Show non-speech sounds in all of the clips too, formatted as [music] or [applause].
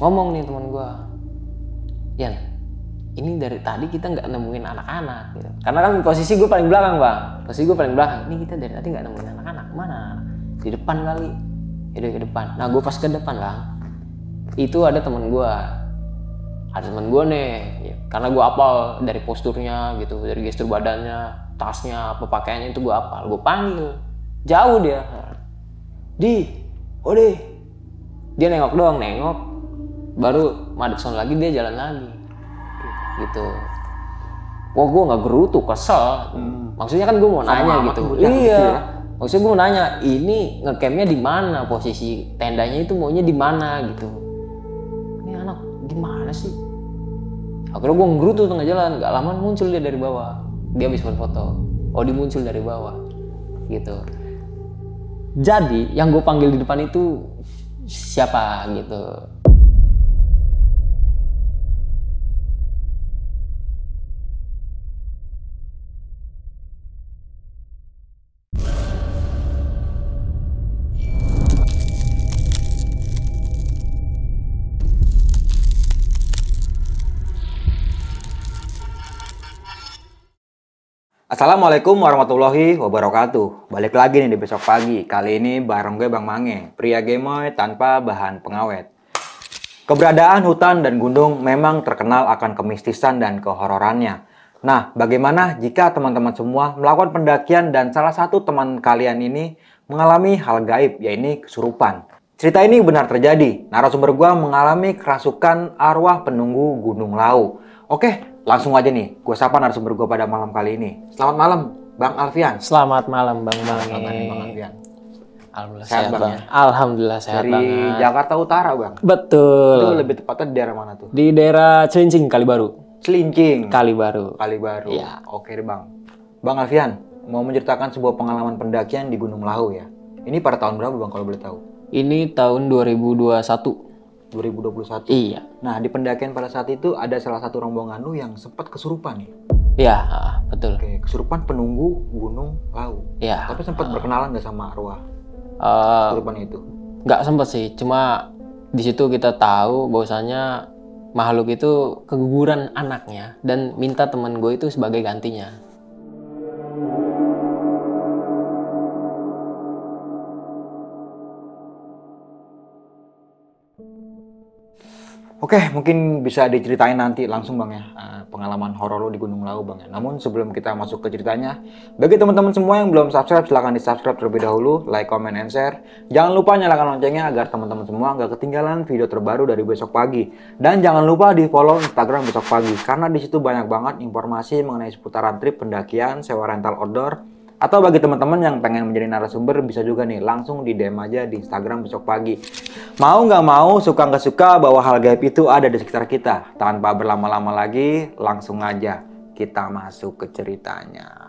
ngomong nih teman gue Yan ini dari tadi kita nggak nemuin anak-anak gitu. karena kan posisi gue paling belakang bang posisi gue paling belakang ini kita dari tadi nggak nemuin anak-anak mana di depan kali ya ke depan nah gue pas ke depan bang itu ada teman gue ada teman gue nih ya, karena gue apal dari posturnya gitu dari gestur badannya tasnya apa pakaiannya itu gue apal gue panggil jauh dia di ode oh, dia nengok doang nengok baru madep sound lagi dia jalan lagi gitu wah gue nggak gerutu kesel hmm. maksudnya kan gue mau Sama nanya gitu iya gitu ya. maksudnya gue mau nanya ini ngecampnya di mana posisi tendanya itu maunya di mana gitu ini anak gimana sih akhirnya gue ngerutu tengah jalan gak lama muncul dia dari bawah dia habis foto oh dia muncul dari bawah gitu jadi yang gue panggil di depan itu siapa gitu Assalamualaikum warahmatullahi wabarakatuh. Balik lagi nih di besok pagi. Kali ini bareng gue Bang Mange, pria gemoy tanpa bahan pengawet. Keberadaan hutan dan gunung memang terkenal akan kemistisan dan kehororannya. Nah, bagaimana jika teman-teman semua melakukan pendakian dan salah satu teman kalian ini mengalami hal gaib, yaitu kesurupan? Cerita ini benar terjadi. Narasumber gua mengalami kerasukan arwah penunggu Gunung Lau. Oke, Langsung aja nih, gue sapa narasumber gue pada malam kali ini. Selamat malam, Bang Alfian. Selamat malam, Bang Bang. Selamat malam, Bang Alfian. Alhamdulillah sehat, sehat bang. Ya. Alhamdulillah sehat Dari banget. Dari Jakarta Utara bang. Betul. Itu lebih tepatnya di daerah mana tuh? Di daerah Celincing Kalibaru. Celincing. Kalibaru. Kalibaru. Ya. Oke deh bang. Bang Alfian mau menceritakan sebuah pengalaman pendakian di Gunung Lahu ya. Ini pada tahun berapa bang kalau boleh tahu? Ini tahun 2021. 2021. Iya. Nah, di pendakian pada saat itu ada salah satu rombongan lu yang sempat kesurupan ya? Iya, betul. Oke, kesurupan penunggu Gunung Lau. Iya. Tapi sempat uh, berkenalan nggak sama arwah uh, kesurupan itu? Nggak sempat sih, cuma di situ kita tahu bahwasanya makhluk itu keguguran anaknya dan minta teman gue itu sebagai gantinya. Oke, mungkin bisa diceritain nanti langsung Bang ya eh, pengalaman horor lo di Gunung Lawu Bang ya. Namun sebelum kita masuk ke ceritanya, bagi teman-teman semua yang belum subscribe silahkan di-subscribe terlebih dahulu, like, comment, and share. Jangan lupa nyalakan loncengnya agar teman-teman semua nggak ketinggalan video terbaru dari besok pagi. Dan jangan lupa di-follow Instagram besok pagi karena di situ banyak banget informasi mengenai seputaran trip pendakian, sewa rental outdoor, atau bagi teman-teman yang pengen menjadi narasumber bisa juga nih langsung di DM aja di Instagram besok pagi. Mau nggak mau, suka nggak suka bahwa hal gaib itu ada di sekitar kita. Tanpa berlama-lama lagi, langsung aja kita masuk ke ceritanya.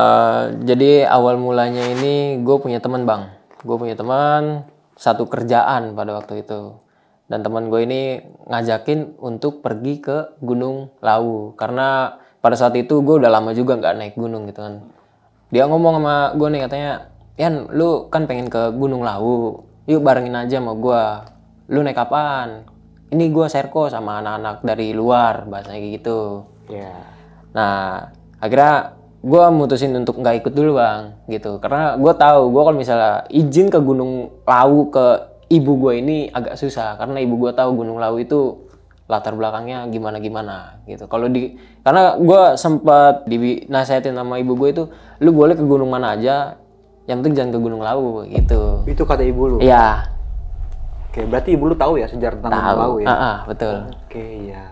Eh, jadi awal mulanya ini gue punya teman bang, gue punya teman satu kerjaan pada waktu itu dan teman gue ini ngajakin untuk pergi ke Gunung Lawu karena pada saat itu gue udah lama juga nggak naik gunung gitu kan. Dia ngomong sama gue nih katanya, Yan lu kan pengen ke Gunung Lawu, yuk barengin aja sama gue. Lu naik kapan? Ini gue serko sama anak-anak dari luar bahasanya gitu. Yeah. Nah akhirnya gue mutusin untuk nggak ikut dulu bang gitu karena gue tahu gue kalau misalnya izin ke Gunung Lawu ke ibu gue ini agak susah karena ibu gue tahu Gunung Lawu itu latar belakangnya gimana gimana gitu kalau di karena gue sempat dinasehatin sama ibu gue itu lu boleh ke gunung mana aja yang penting jangan ke Gunung Lawu gitu itu kata ibu lu ya oke berarti ibu lu tahu ya sejarah tentang tahu. Gunung Lawu ya ah, ah, betul oke ya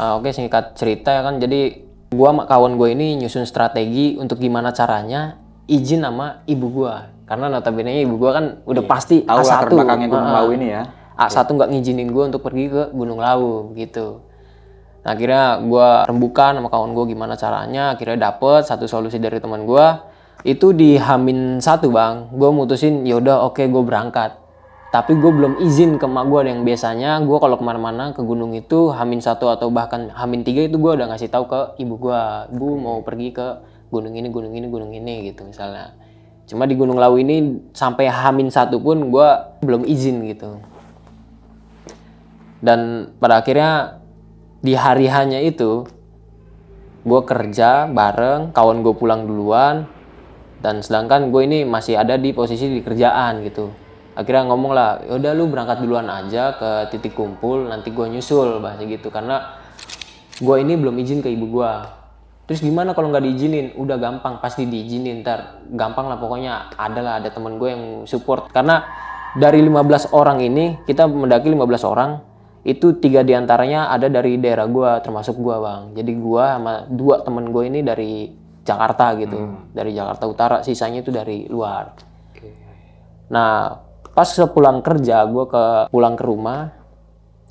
uh, oke singkat cerita ya kan jadi Gua sama kawan gue ini nyusun strategi untuk gimana caranya izin sama ibu gue Karena notabene ibu gue kan udah yeah. pasti Tahu A1. belakangnya Gunung Lawu ini ya. A1 iya. nggak ngizinin gue untuk pergi ke Gunung Lawu gitu. Nah, akhirnya gue rembukan sama kawan gue gimana caranya. Akhirnya dapet satu solusi dari teman gue. Itu di Hamin satu bang. Gue mutusin yaudah oke okay, gue berangkat tapi gue belum izin ke emak gue yang biasanya gue kalau kemana-mana ke gunung itu hamin satu atau bahkan hamin tiga itu gue udah ngasih tahu ke ibu gue bu mau pergi ke gunung ini gunung ini gunung ini gitu misalnya cuma di Gunung Lawu ini sampai hamin satu pun gue belum izin gitu dan pada akhirnya di hari hanya itu gue kerja bareng kawan gue pulang duluan dan sedangkan gue ini masih ada di posisi di kerjaan gitu akhirnya ngomong lah yaudah lu berangkat duluan aja ke titik kumpul nanti gue nyusul bahasa gitu karena gue ini belum izin ke ibu gue terus gimana kalau nggak diizinin udah gampang pasti diizinin ntar gampang lah pokoknya ada lah ada temen gue yang support karena dari 15 orang ini kita mendaki 15 orang itu tiga diantaranya ada dari daerah gue termasuk gue bang jadi gue sama dua temen gue ini dari Jakarta gitu hmm. dari Jakarta Utara sisanya itu dari luar nah pas sepulang kerja gue ke pulang ke rumah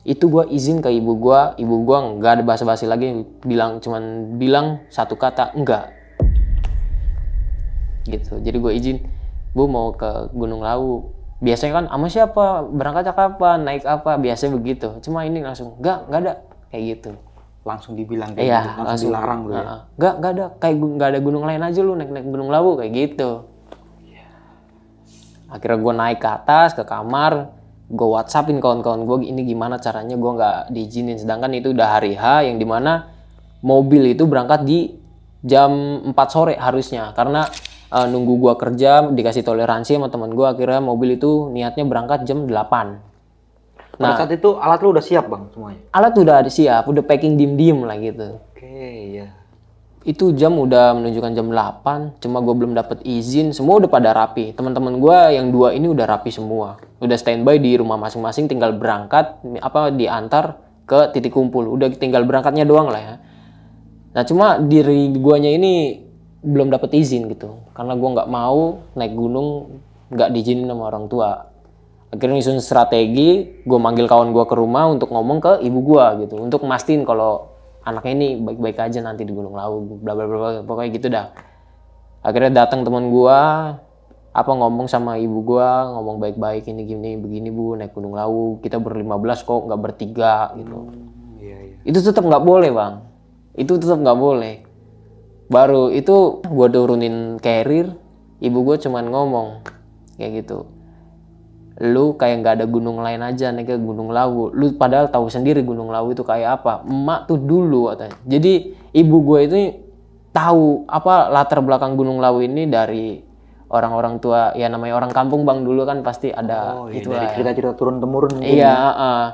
itu gue izin ke ibu gue ibu gue nggak ada basa basi lagi bilang cuman bilang satu kata enggak gitu jadi gue izin bu mau ke Gunung Lawu biasanya kan sama siapa berangkat kapan naik apa biasanya begitu cuma ini langsung enggak enggak ada kayak gitu langsung dibilang kayak iya, gitu, langsung, langsung dilarang gitu ya. Enggak, enggak ada kayak enggak ada gunung lain aja lu naik-naik gunung lawu kayak gitu akhirnya gue naik ke atas ke kamar gue whatsappin kawan-kawan gue ini gimana caranya gue nggak diizinin sedangkan itu udah hari H yang dimana mobil itu berangkat di jam 4 sore harusnya karena uh, nunggu gue kerja dikasih toleransi sama teman gue akhirnya mobil itu niatnya berangkat jam 8 Nah, Pada saat itu alat lu udah siap bang semuanya? Alat udah siap, udah packing diem-diem lah gitu. Oke, okay, ya itu jam udah menunjukkan jam 8 cuma gue belum dapat izin semua udah pada rapi teman-teman gue yang dua ini udah rapi semua udah standby di rumah masing-masing tinggal berangkat apa diantar ke titik kumpul udah tinggal berangkatnya doang lah ya nah cuma diri guanya ini belum dapat izin gitu karena gue nggak mau naik gunung nggak diizinin sama orang tua akhirnya nyusun strategi gue manggil kawan gue ke rumah untuk ngomong ke ibu gue gitu untuk mastiin kalau anaknya ini baik-baik aja nanti di Gunung Lawu bla bla bla pokoknya gitu dah akhirnya datang teman gua apa ngomong sama ibu gua ngomong baik-baik ini gini begini bu naik Gunung Lawu kita berlima belas kok nggak bertiga gitu hmm, iya, iya. itu tetap nggak boleh bang itu tetap nggak boleh baru itu gua turunin carrier ibu gua cuman ngomong kayak gitu lu kayak nggak ada gunung lain aja naik ke Gunung Lawu lu padahal tahu sendiri Gunung Lawu itu kayak apa emak tuh dulu katanya jadi ibu gue itu tahu apa latar belakang Gunung Lawu ini dari orang-orang tua ya namanya orang kampung bang dulu kan pasti ada oh, iya, itu dari ya. cerita-cerita turun temurun iya ya. uh,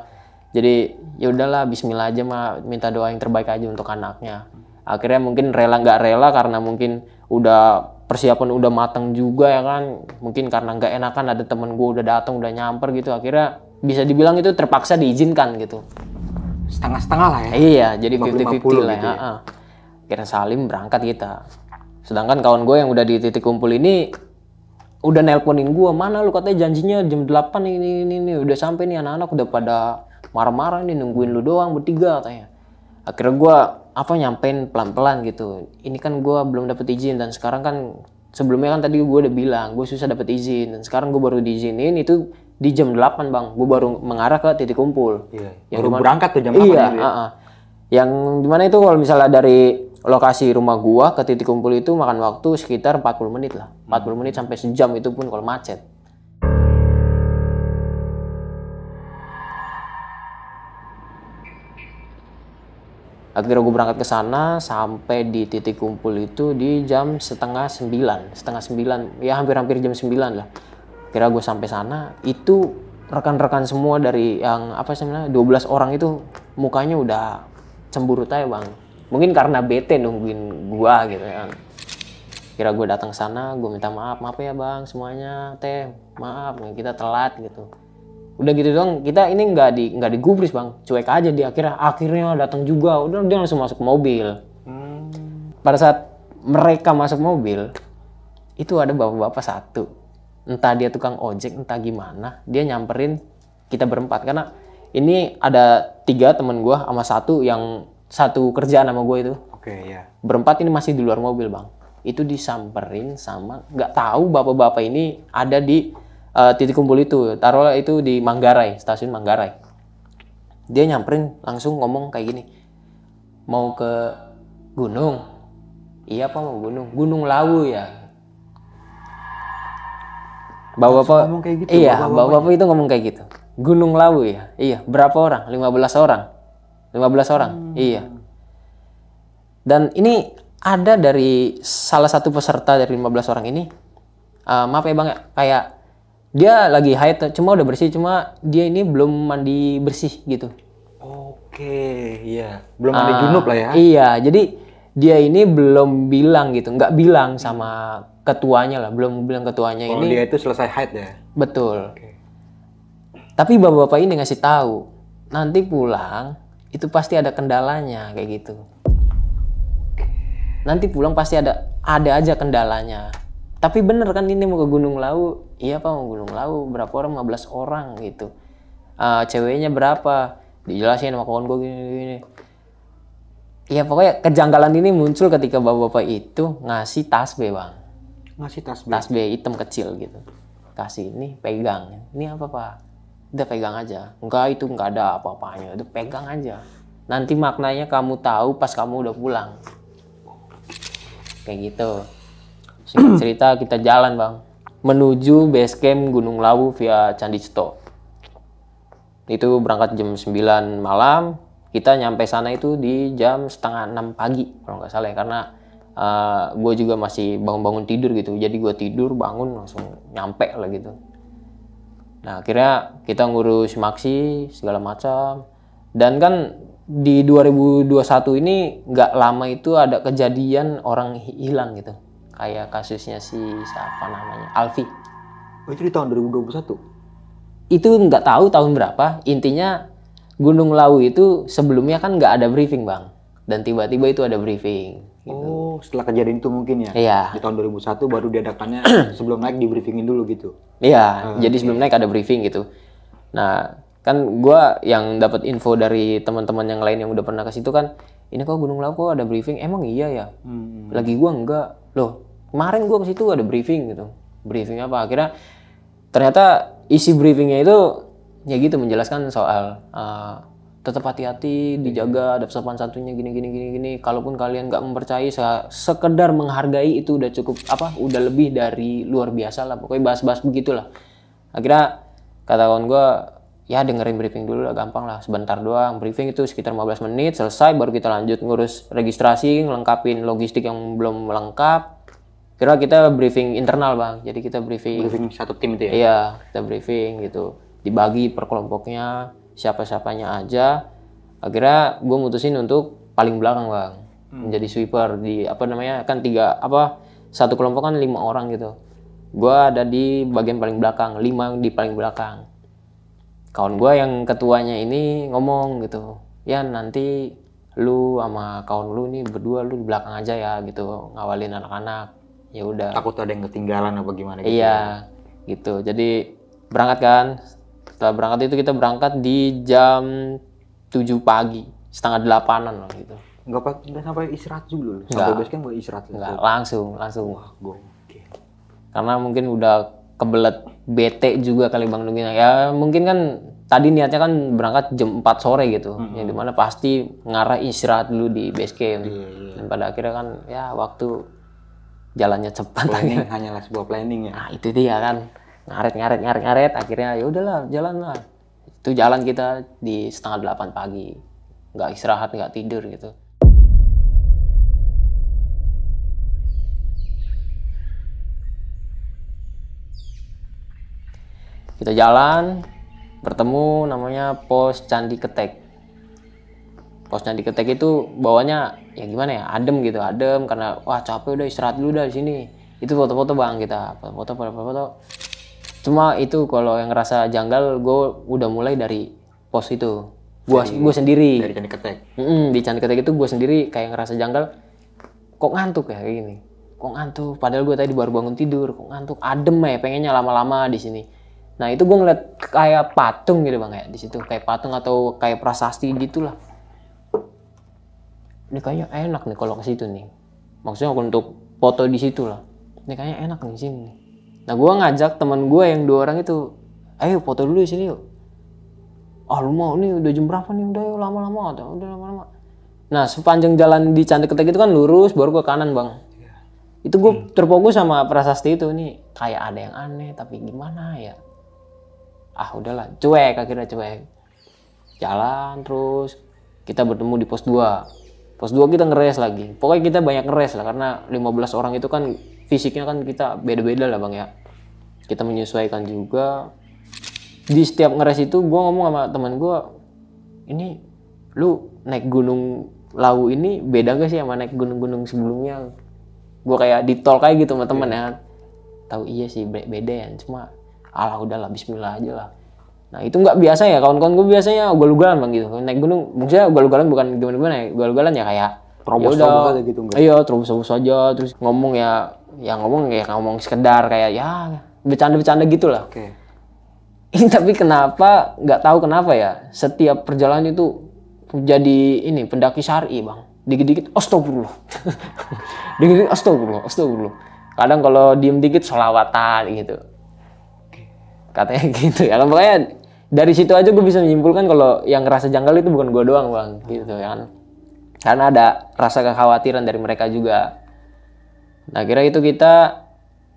jadi ya udahlah Bismillah aja mah minta doa yang terbaik aja untuk anaknya akhirnya mungkin rela nggak rela karena mungkin udah persiapan udah mateng juga ya kan mungkin karena nggak enakan ada temen gue udah datang udah nyamper gitu akhirnya bisa dibilang itu terpaksa diizinkan gitu setengah-setengah lah ya iya jadi fifty-fifty lah gitu ya. ya. akhirnya salim berangkat kita sedangkan kawan gue yang udah di titik kumpul ini udah nelponin gue mana lu katanya janjinya jam 8 ini ini, ini. udah sampai nih anak-anak udah pada marah-marah nih nungguin lu doang bertiga katanya akhirnya gue apa nyampein pelan-pelan gitu ini kan gue belum dapat izin dan sekarang kan sebelumnya kan tadi gue udah bilang gue susah dapat izin dan sekarang gue baru diizinin itu di jam 8 bang gue baru mengarah ke titik kumpul iya, yang baru dimana, berangkat ke jam 8 iya, gitu ya? uh -uh. yang dimana itu kalau misalnya dari lokasi rumah gue ke titik kumpul itu makan waktu sekitar 40 menit lah 40 menit sampai sejam itu pun kalau macet akhirnya gue berangkat ke sana sampai di titik kumpul itu di jam setengah sembilan setengah sembilan ya hampir-hampir jam sembilan lah kira gue sampai sana itu rekan-rekan semua dari yang apa sih namanya 12 orang itu mukanya udah cemburu tay bang mungkin karena bete nungguin gue gitu kan kira gue datang sana gue minta maaf maaf ya bang semuanya teh maaf kita telat gitu udah gitu dong kita ini nggak di nggak digubris bang cuek aja di akhirnya akhirnya datang juga udah dia langsung masuk mobil hmm. pada saat mereka masuk mobil itu ada bapak-bapak satu entah dia tukang ojek entah gimana dia nyamperin kita berempat karena ini ada tiga temen gue sama satu yang satu kerjaan sama gue itu oke okay, ya berempat ini masih di luar mobil bang itu disamperin sama nggak tahu bapak-bapak ini ada di uh, titik kumpul itu taruhlah itu di Manggarai stasiun Manggarai dia nyamperin langsung ngomong kayak gini mau ke gunung iya apa mau gunung gunung lawu ya bawa apa kayak gitu, iya bawa apa itu ngomong kayak gitu gunung lawu ya iya berapa orang 15 orang 15 orang hmm. iya dan ini ada dari salah satu peserta dari 15 orang ini uh, maaf ya bang ya, kayak dia lagi haid cuma udah bersih cuma dia ini belum mandi bersih gitu oke iya belum mandi uh, junub lah ya iya jadi dia ini belum bilang gitu nggak bilang sama ketuanya lah belum bilang ketuanya oh, ini dia itu selesai haid ya betul okay. tapi bapak-bapak ini ngasih tahu nanti pulang itu pasti ada kendalanya kayak gitu nanti pulang pasti ada ada aja kendalanya tapi bener kan ini mau ke Gunung Lawu iya pak mau Gunung Lawu berapa orang 15 orang gitu uh, ceweknya berapa dijelasin sama kawan gue gini gini Iya pokoknya kejanggalan ini muncul ketika bapak-bapak itu ngasih tas B, bang. Ngasih tas B. Tas B hitam kecil gitu. Kasih ini pegang. Ini apa pak? Udah pegang aja. Enggak itu enggak ada apa-apanya. Udah pegang aja. Nanti maknanya kamu tahu pas kamu udah pulang. Kayak gitu. Singkat cerita kita jalan bang menuju base camp Gunung Lawu via Candi Ceto. Itu berangkat jam 9 malam, kita nyampe sana itu di jam setengah 6 pagi kalau nggak salah ya karena uh, eh, gue juga masih bangun-bangun tidur gitu jadi gue tidur bangun langsung nyampe lah gitu nah akhirnya kita ngurus maksi segala macam dan kan di 2021 ini nggak lama itu ada kejadian orang hilang gitu kayak kasusnya si siapa namanya Alfi oh, itu di tahun 2021 itu nggak tahu tahun berapa intinya Gunung Lawu itu sebelumnya kan nggak ada briefing bang dan tiba-tiba itu ada briefing gitu. oh setelah kejadian itu mungkin ya iya di tahun 2001 baru diadakannya [clears throat] sebelum naik di briefingin dulu gitu iya uh, jadi sebelum naik ada briefing gitu nah kan gue yang dapat info dari teman-teman yang lain yang udah pernah ke situ kan ini kok Gunung Lawu kok ada briefing emang iya ya hmm. lagi gue enggak loh kemarin gue ke situ ada briefing gitu briefing apa akhirnya ternyata isi briefingnya itu ya gitu menjelaskan soal uh, tetap hati-hati dijaga ada sopan satunya gini gini gini gini kalaupun kalian nggak mempercayai sekedar menghargai itu udah cukup apa udah lebih dari luar biasa lah pokoknya bahas-bahas begitulah akhirnya kata kawan gue ya dengerin briefing dulu lah gampang lah sebentar doang briefing itu sekitar 15 menit selesai baru kita lanjut ngurus registrasi ngelengkapin logistik yang belum lengkap Kira kita briefing internal bang, jadi kita briefing. Briefing satu tim itu ya? Iya, kita briefing gitu. Dibagi per kelompoknya, siapa-siapanya aja. Akhirnya gue mutusin untuk paling belakang bang, hmm. menjadi sweeper di apa namanya kan tiga apa satu kelompok kan lima orang gitu. Gue ada di bagian paling belakang, lima di paling belakang. Kawan gue yang ketuanya ini ngomong gitu, ya nanti lu sama kawan lu nih berdua lu di belakang aja ya gitu ngawalin anak-anak ya udah takut ada yang ketinggalan apa gimana gitu iya ya? gitu jadi berangkat kan setelah berangkat itu kita berangkat di jam 7 pagi setengah delapanan lah gitu nggak pak nggak sampai istirahat dulu nggak. sampai base camp nggak istirahat nggak langsung langsung wah gue karena mungkin udah kebelet bete juga kali bang Nugina ya mungkin kan tadi niatnya kan berangkat jam 4 sore gitu mm -hmm. yang dimana pasti ngarah istirahat dulu di base camp yeah, yeah. dan pada akhirnya kan ya waktu jalannya cepat planning hanya hanyalah sebuah planning ya nah, itu dia kan ngaret ngaret ngaret ngaret akhirnya ya udahlah jalan lah itu jalan kita di setengah delapan pagi nggak istirahat nggak tidur gitu kita jalan bertemu namanya pos Candi Ketek posnya Ketek itu bawahnya ya gimana ya adem gitu adem karena wah capek udah istirahat dulu dah di sini itu foto-foto bang kita foto-foto foto-foto cuma itu kalau yang ngerasa janggal gue udah mulai dari pos itu gue gue sendiri dari candi ketek mm -mm, di candi ketek itu gue sendiri kayak ngerasa janggal kok ngantuk ya kayak gini kok ngantuk padahal gue tadi baru bangun tidur kok ngantuk adem ya pengennya lama-lama di sini nah itu gue ngeliat kayak patung gitu bang ya di situ kayak patung atau kayak prasasti gitulah ini kayaknya enak nih kalau ke situ nih maksudnya untuk foto di situ lah ini kayaknya enak nih sini nah gue ngajak teman gue yang dua orang itu ayo foto dulu di sini yuk ah lu mau nih udah jam berapa nih udah yuk lama-lama udah lama-lama nah sepanjang jalan di cantik ketek itu kan lurus baru ke kanan bang iya. itu gue hmm. terfokus sama prasasti itu nih kayak ada yang aneh tapi gimana ya ah udahlah cuek akhirnya cuek jalan terus kita bertemu di pos 2 pos 2 kita ngeres lagi pokoknya kita banyak ngeres lah karena 15 orang itu kan fisiknya kan kita beda-beda lah bang ya kita menyesuaikan juga di setiap ngeres itu gue ngomong sama teman gue ini lu naik gunung lau ini beda gak sih sama naik gunung-gunung sebelumnya gue kayak di tol kayak gitu sama temen yeah. ya tahu iya sih beda ya cuma alah udahlah Bismillah aja lah Nah itu nggak biasa ya kawan-kawan gue biasanya ugal-ugalan bang gitu naik gunung maksudnya ugal-ugalan bukan gimana-gimana ya ugal-ugalan ya kayak terobos terobos ya aja gitu enggak? Iya terobos terobos aja terus ngomong ya ya ngomong ya ngomong sekedar kayak ya bercanda-bercanda gitulah. Oke. Okay. [laughs] Ini tapi kenapa nggak tahu kenapa ya setiap perjalanan itu jadi ini pendaki syari bang dikit-dikit astagfirullah [laughs] dikit-dikit astagfirullah astagfirullah kadang kalau diem dikit sholawatan gitu katanya [laughs] gitu ya pokoknya dari situ aja gue bisa menyimpulkan kalau yang ngerasa janggal itu bukan gue doang bang gitu kan karena ada rasa kekhawatiran dari mereka juga nah kira itu kita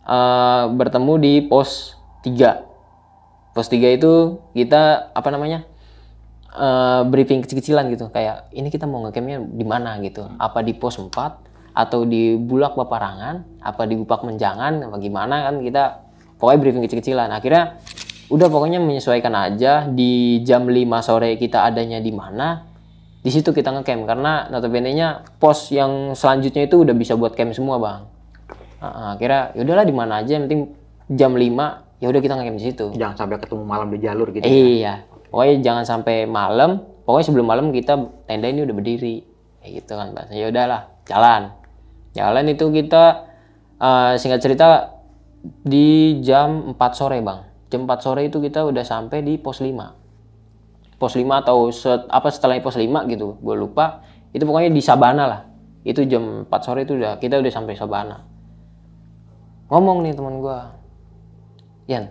uh, bertemu di pos 3 pos 3 itu kita apa namanya uh, briefing kecil-kecilan gitu kayak ini kita mau ngecampnya di mana gitu apa di pos 4 atau di bulak paparangan apa di gupak menjangan apa gimana kan kita pokoknya briefing kecil-kecilan akhirnya udah pokoknya menyesuaikan aja di jam 5 sore kita adanya di mana di situ kita ngecamp karena notabene nya pos yang selanjutnya itu udah bisa buat camp semua bang uh, kira yaudahlah di mana aja yang penting jam 5 ya udah kita ngecamp di situ jangan sampai ketemu malam di jalur gitu ya. iya pokoknya jangan sampai malam pokoknya sebelum malam kita tenda ini udah berdiri ya gitu kan bang ya udahlah jalan jalan itu kita uh, singkat cerita di jam 4 sore bang jam 4 sore itu kita udah sampai di pos 5 pos 5 atau set, apa setelah pos 5 gitu gue lupa itu pokoknya di Sabana lah itu jam 4 sore itu udah kita udah sampai Sabana ngomong nih teman gue Yan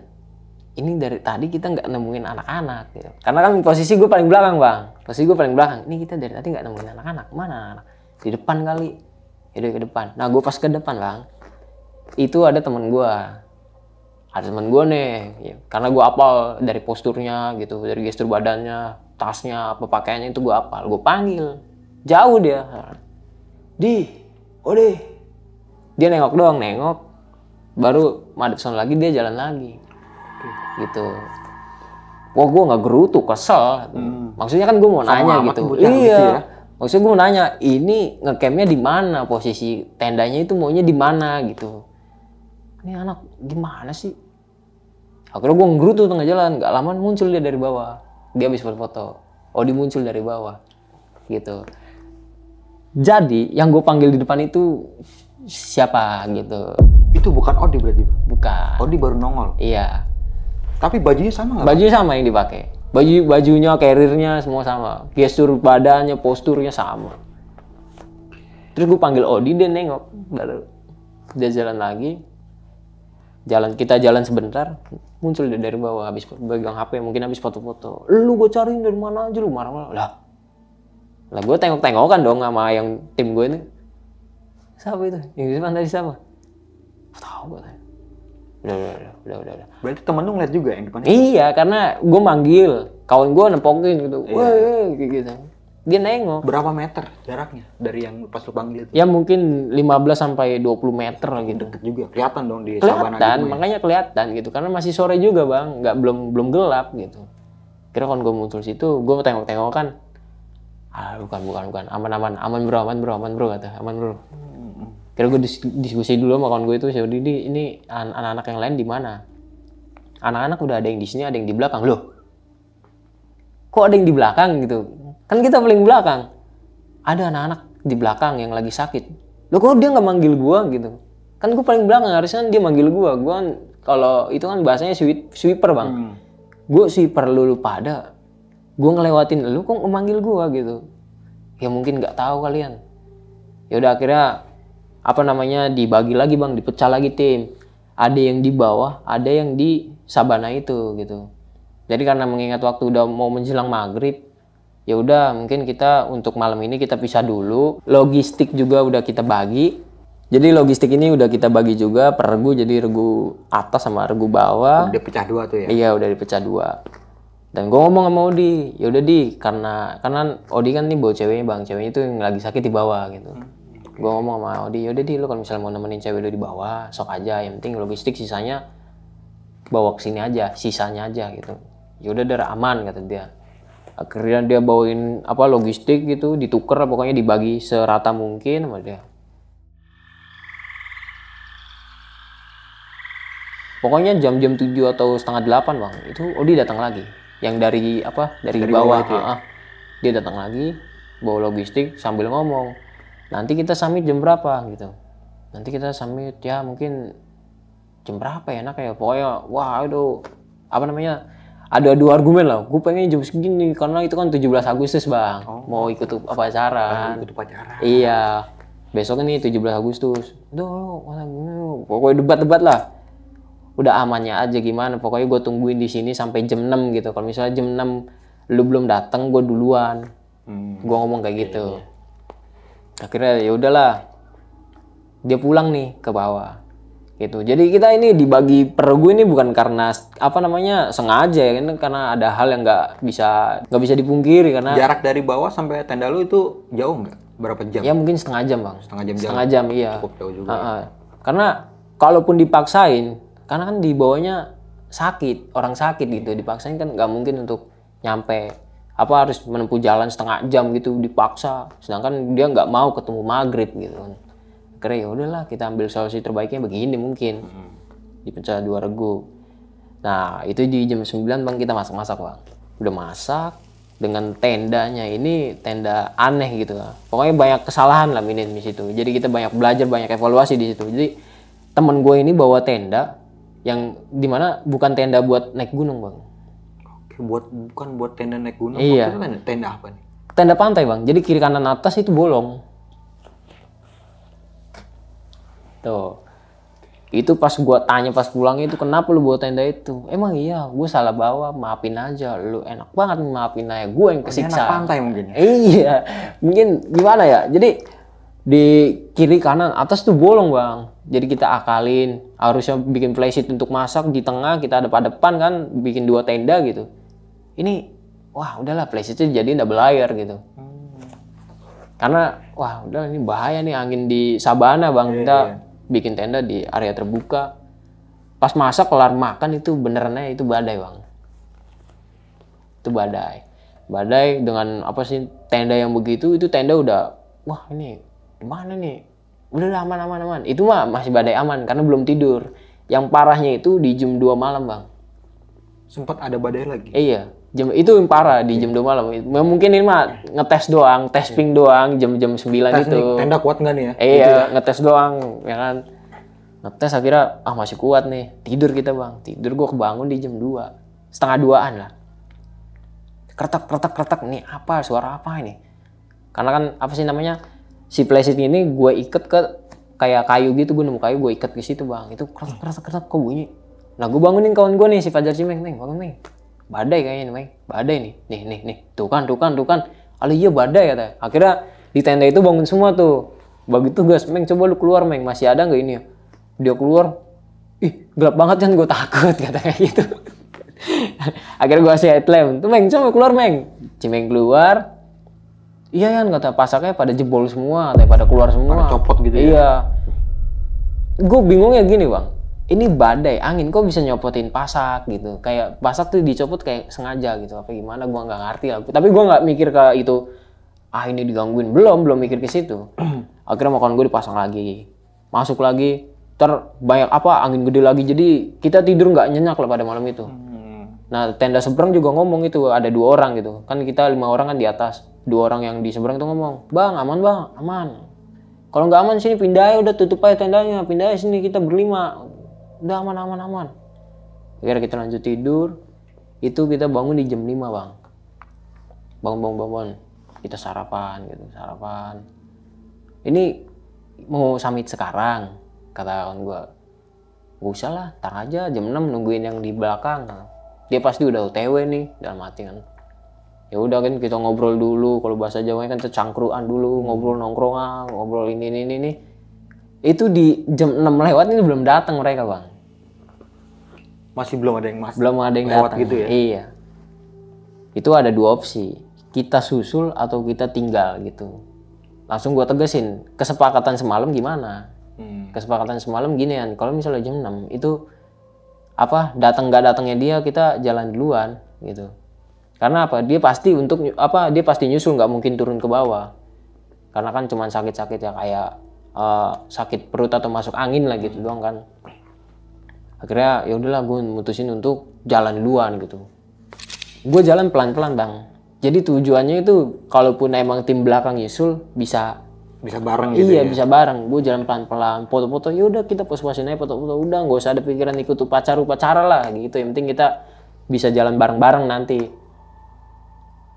ini dari tadi kita nggak nemuin anak-anak gitu. karena kan posisi gue paling belakang bang posisi gue paling belakang ini kita dari tadi nggak nemuin anak-anak mana anak-anak di depan kali ya ke depan nah gue pas ke depan bang itu ada teman gue ada teman gue nih ya, karena gue apal dari posturnya gitu dari gestur badannya tasnya apa pakaiannya itu gue apal gue panggil jauh dia di ode oh dia nengok doang nengok baru madep sana lagi dia jalan lagi gitu wah gue nggak gerutu kesel hmm. maksudnya kan gue mau Sama nanya gitu. gitu iya gitu ya. maksudnya gue mau nanya ini ngecampnya di mana posisi tendanya itu maunya di mana gitu ini anak gimana sih akhirnya gue ngerutu tengah jalan gak lama muncul dia dari bawah dia habis foto oh dia muncul dari bawah gitu jadi yang gue panggil di depan itu siapa gitu itu bukan Odi berarti bukan Odi baru nongol iya tapi bajunya sama nggak bajunya sama yang dipakai baju bajunya karirnya semua sama gestur badannya posturnya sama terus gue panggil Odi dia nengok baru dia jalan lagi jalan kita jalan sebentar muncul dari bawah habis pegang HP mungkin habis foto-foto lu gue cariin dari mana aja lu marah-marah lah lah gue tengok-tengokan dong sama yang tim gue ini siapa itu yang di depan tadi siapa tahu gue udah udah udah udah udah berarti temen lu ngeliat juga yang depan iya karena gue manggil kawan gue nempokin gitu iya. wah gitu dia nengok. Berapa meter jaraknya dari yang pas lu panggil itu? Ya mungkin 15 sampai 20 meter lagi. gitu. Deket juga. Kelihatan dong di kelihatan, gitu ya. makanya ya. kelihatan gitu. Karena masih sore juga, Bang. Nggak belum belum gelap gitu. Kira kalau gue muncul situ, gue tengok-tengok kan. Ah, bukan, bukan, bukan. Aman, aman. Aman, bro. Aman, bro. Aman, bro. Kata. Aman, bro. Kira gue diskusi dulu sama kawan gue itu. ini ini anak-anak yang lain di mana? Anak-anak udah ada yang di sini, ada yang di belakang. Loh, kok ada yang di belakang gitu Kan kita paling belakang. Ada anak-anak di belakang yang lagi sakit. Loh kok dia nggak manggil gua gitu? Kan gue paling belakang harusnya kan dia manggil gua. Gua kan kalau itu kan bahasanya sweeper bang. Hmm. Gue sweeper lulu pada. Gue ngelewatin lu kok manggil gua gitu. Ya mungkin nggak tahu kalian. Ya udah akhirnya apa namanya dibagi lagi bang, dipecah lagi tim. Ada yang di bawah, ada yang di sabana itu gitu. Jadi karena mengingat waktu udah mau menjelang maghrib, ya udah mungkin kita untuk malam ini kita pisah dulu logistik juga udah kita bagi jadi logistik ini udah kita bagi juga per regu jadi regu atas sama regu bawah udah pecah dua tuh ya iya udah dipecah dua dan gue ngomong sama Odi ya udah di karena karena Odi kan nih bawa ceweknya bang ceweknya itu yang lagi sakit di bawah gitu hmm. gue ngomong sama Odi ya udah di lo kalau misalnya mau nemenin cewek lo di bawah sok aja yang penting logistik sisanya bawa ke sini aja sisanya aja gitu ya udah aman kata dia akhirnya dia bawain apa logistik gitu ditukar pokoknya dibagi serata mungkin sama dia pokoknya jam-jam 7 atau setengah 8 bang itu Odi oh, datang lagi yang dari apa dari, dari bawah, itu ya? Ah, dia datang lagi bawa logistik sambil ngomong nanti kita summit jam berapa gitu nanti kita summit ya mungkin jam berapa ya enak ya pokoknya wah itu apa namanya ada dua argumen loh, Gue pengen jam segini karena itu kan 17 Agustus, Bang. Oh. Mau ikut apa acara? ikut pacaran. Iya. Besok kan nih 17 Agustus. mana gue pokoknya debat-debat lah. Udah amannya aja gimana. Pokoknya gue tungguin di sini sampai jam 6 gitu. Kalau misalnya jam 6 lu belum datang, gue duluan. Hmm. Gue ngomong kayak gitu. Iya, iya. Akhirnya ya udahlah. Dia pulang nih ke bawah gitu jadi kita ini dibagi pergu ini bukan karena apa namanya sengaja ya ini karena ada hal yang nggak bisa nggak bisa dipungkiri karena jarak dari bawah sampai tenda lu itu jauh nggak berapa jam ya mungkin setengah jam bang setengah jam setengah jam, jam iya cukup jauh juga uh -uh. karena kalaupun dipaksain karena kan di bawahnya sakit orang sakit gitu dipaksain kan nggak mungkin untuk nyampe apa harus menempuh jalan setengah jam gitu dipaksa sedangkan dia nggak mau ketemu maghrib gitu kan kere ya udahlah kita ambil solusi terbaiknya begini mungkin hmm. dipecah dua regu nah itu di jam 9 bang kita masak masak bang udah masak dengan tendanya ini tenda aneh gitu lah. pokoknya banyak kesalahan lah minim di situ jadi kita banyak belajar banyak evaluasi di situ jadi teman gue ini bawa tenda yang dimana bukan tenda buat naik gunung bang oke buat bukan buat tenda naik gunung iya tenda apa nih tenda pantai bang jadi kiri kanan atas itu bolong Tuh. Gitu. Itu pas gua tanya pas pulang itu kenapa lu bawa tenda itu? Emang iya, gua salah bawa, maafin aja. Lu enak banget maafin aja. Gua yang kesiksa. Enak pantai mungkin. Ya? Iya. Mungkin gimana ya? Jadi di kiri kanan atas tuh bolong bang jadi kita akalin harusnya bikin flysheet untuk masak di tengah kita ada depan depan kan bikin dua tenda gitu ini wah udahlah flysheetnya jadi double layer gitu hmm. karena wah udah ini bahaya nih angin di sabana bang yeah, kita iya bikin tenda di area terbuka pas masak kelar makan itu benernya itu badai bang itu badai badai dengan apa sih tenda yang begitu itu tenda udah wah ini mana nih udah lama-lama. aman itu mah masih badai aman karena belum tidur yang parahnya itu di jam 2 malam bang sempat ada badai lagi iya jam itu yang parah di iya. jam dua malam mungkin ini mah ngetes doang testing iya. doang jam-jam sembilan itu tenda kuat nggak nih ya iya gitu ya? ngetes doang ya kan ngetes akhirnya ah masih kuat nih tidur kita bang tidur gue kebangun di jam dua setengah duaan lah kertak kertak kertak nih apa suara apa ini karena kan apa sih namanya si playset ini gue ikat ke kayak kayu gitu gue nemu kayu gue ikat ke situ bang itu kertak kertak kertak kok bunyi nah gue bangunin kawan gue nih si Fajar Cimeng neng bangun neng badai kayaknya nih, Badai nih. Nih, nih, nih. Tuh kan, tuh kan, tuh kan. Ali iya badai kata. Akhirnya di tenda itu bangun semua tuh. Bagi tugas, Meng coba lu keluar, Meng. Masih ada nggak ini ya? Dia keluar. Ih, gelap banget kan gue takut [laughs] kata kayak gitu. [laughs] Akhirnya gue kasih headlamp. Tuh, Meng, coba keluar, Meng. Cimeng keluar. Iya kan kata pasaknya pada jebol semua, kata pada keluar semua. Pada copot gitu iya. ya. Iya. Gue bingungnya gini, Bang ini badai angin kok bisa nyopotin pasak gitu kayak pasak tuh dicopot kayak sengaja gitu apa gimana gua nggak ngerti lah tapi gua nggak mikir ke itu ah ini digangguin belum belum mikir ke situ [clears throat] akhirnya makan gue dipasang lagi masuk lagi ter banyak apa angin gede lagi jadi kita tidur nggak nyenyak lah pada malam itu hmm. nah tenda seberang juga ngomong itu ada dua orang gitu kan kita lima orang kan di atas dua orang yang di seberang itu ngomong bang aman bang aman kalau nggak aman sini pindah ya udah tutup aja tendanya pindah aja sini kita berlima udah aman aman aman akhirnya kita lanjut tidur itu kita bangun di jam 5 bang bangun bangun bangun kita sarapan gitu sarapan ini mau summit sekarang kata kawan gue gak usah lah tar aja jam 6 nungguin yang di belakang dia pasti udah OTW nih dalam hati kan ya udah kan kita ngobrol dulu kalau bahasa Jawa kan tercangkruan dulu ngobrol nongkrongan ah, ngobrol ini ini ini itu di jam 6 lewat ini belum datang mereka bang masih belum ada yang masuk. belum ada yang lewat gitu ya iya itu ada dua opsi kita susul atau kita tinggal gitu langsung gua tegesin kesepakatan semalam gimana hmm. kesepakatan semalam gini kan kalau misalnya jam 6 itu apa datang nggak datangnya dia kita jalan duluan gitu karena apa dia pasti untuk apa dia pasti nyusul nggak mungkin turun ke bawah karena kan cuma sakit-sakit ya kayak uh, sakit perut atau masuk angin lah gitu hmm. doang kan akhirnya ya udahlah gue mutusin untuk jalan duluan gitu gue jalan pelan-pelan bang jadi tujuannya itu kalaupun emang tim belakang nyusul bisa bisa bareng gitu iya ya? bisa bareng gue jalan pelan-pelan foto-foto ya udah kita pos-posin aja foto-foto udah nggak usah ada pikiran ikut upacara upacara lah gitu yang penting kita bisa jalan bareng-bareng nanti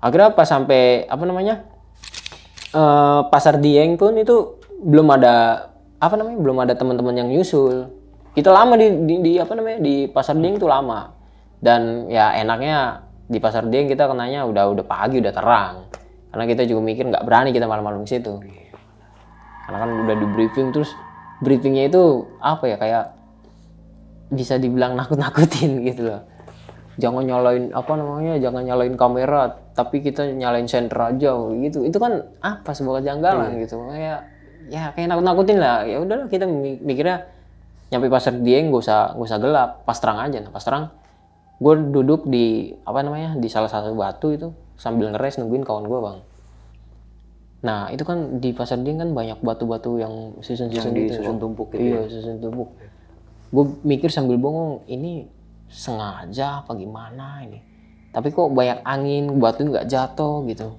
akhirnya pas sampai apa namanya e, pasar dieng pun itu belum ada apa namanya belum ada teman-teman yang nyusul kita lama di, di, di apa namanya di pasar ding tuh lama. Dan ya enaknya di pasar ding kita kenanya udah udah pagi udah terang. Karena kita juga mikir nggak berani kita malam-malam ke situ. Karena kan udah di briefing terus briefingnya itu apa ya kayak bisa dibilang nakut-nakutin [laughs] gitu loh. Jangan nyalain apa namanya, jangan nyalain kamera, tapi kita nyalain senter aja gitu. Itu kan apa sebuah kejanggalan hmm. gitu. Kayak ya kayak nakut-nakutin lah. Ya udahlah kita mikirnya nyampe pasar Dieng nggak usah nggak usah gelap pas terang aja nah pas terang gue duduk di apa namanya di salah satu batu itu sambil ngeres nungguin kawan gue bang nah itu kan di pasar Dieng kan banyak batu-batu yang susun-susun gitu susun tumpuk gitu iya season ya? susun tumpuk gue mikir sambil bongong ini sengaja apa gimana ini tapi kok banyak angin batu nggak jatuh gitu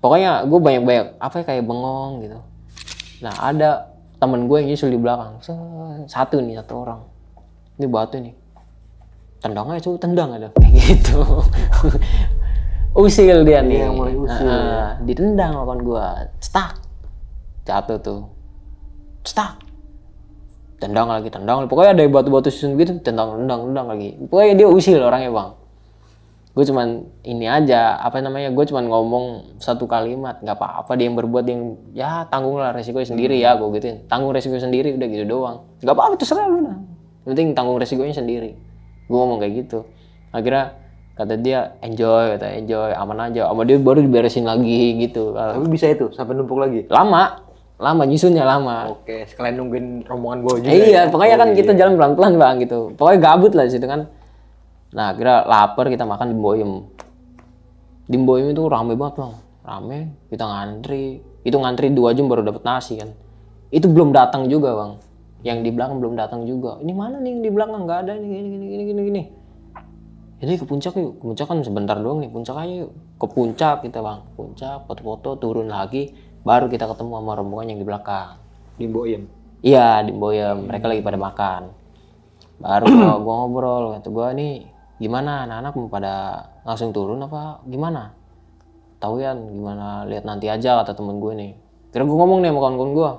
pokoknya gue banyak-banyak apa ya kayak bengong gitu nah ada temen gue yang nyusul di belakang satu nih satu orang ini batu nih tendang aja tuh tendang ada kayak [laughs] gitu usil dia iya, nih yang mulai usil uh, ditendang lawan gue stuck jatuh tuh stuck tendang lagi tendang pokoknya ada batu-batu susun gitu tendang tendang tendang lagi pokoknya dia usil orangnya bang gue cuman ini aja apa namanya gue cuman ngomong satu kalimat nggak apa-apa dia yang berbuat dia yang ya tanggunglah resiko sendiri hmm. ya gue gituin tanggung resiko sendiri udah gitu doang nggak apa-apa terserah lu nah penting tanggung resikonya sendiri gue ngomong kayak gitu akhirnya kata dia enjoy kata enjoy aman aja sama dia baru diberesin lagi gitu tapi bisa itu sampai numpuk lagi lama lama nyusunnya lama oke sekalian nungguin rombongan gue juga eh, iya ya. pokoknya kan oh, kan iya. kita iya. jalan pelan pelan bang gitu pokoknya gabut lah situ kan Nah, kira lapar kita makan di Boyem Di Boyem itu rame banget, Bang. Rame, kita ngantri. Itu ngantri dua jam baru dapat nasi kan. Itu belum datang juga, Bang. Yang di belakang belum datang juga. Ini mana nih di belakang? Nggak ada nih, gini, gini, gini, gini, gini. Jadi ke puncak yuk. Ke puncak kan sebentar doang nih, puncak aja yuk. Ke puncak kita, Bang. Puncak, foto-foto, turun lagi. Baru kita ketemu sama rombongan yang di belakang. Di Boyem Iya, di Boyem Mereka lagi pada makan. Baru [clears throat] gue ngobrol, kata gue nih gimana anak-anak mau pada langsung turun apa gimana tahu ya gimana lihat nanti aja kata temen gue nih kira gue ngomong nih sama kawan-kawan gue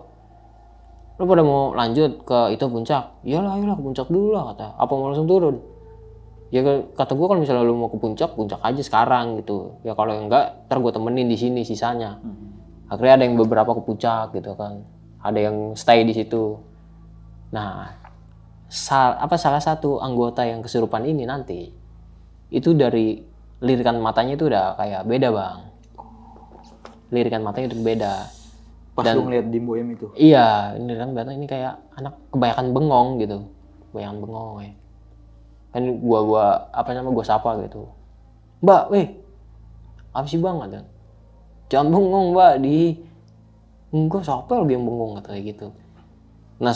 lo pada mau lanjut ke itu puncak iyalah lah ke puncak dulu lah kata apa mau langsung turun ya kata gue kalau misalnya lo mau ke puncak puncak aja sekarang gitu ya kalau enggak ntar gue temenin di sini sisanya hmm. akhirnya ada yang beberapa ke puncak gitu kan ada yang stay di situ nah sal, apa salah satu anggota yang kesurupan ini nanti itu dari lirikan matanya itu udah kayak beda bang lirikan matanya itu beda pas Dan, lu ngeliat di Boyem itu iya ini kan matanya ini kayak anak kebanyakan bengong gitu kebanyakan bengong ya kan gua gua apa namanya gua sapa gitu mbak weh apa sih bang ada jangan bengong mbak di enggak siapa lagi yang bengong katanya gitu nah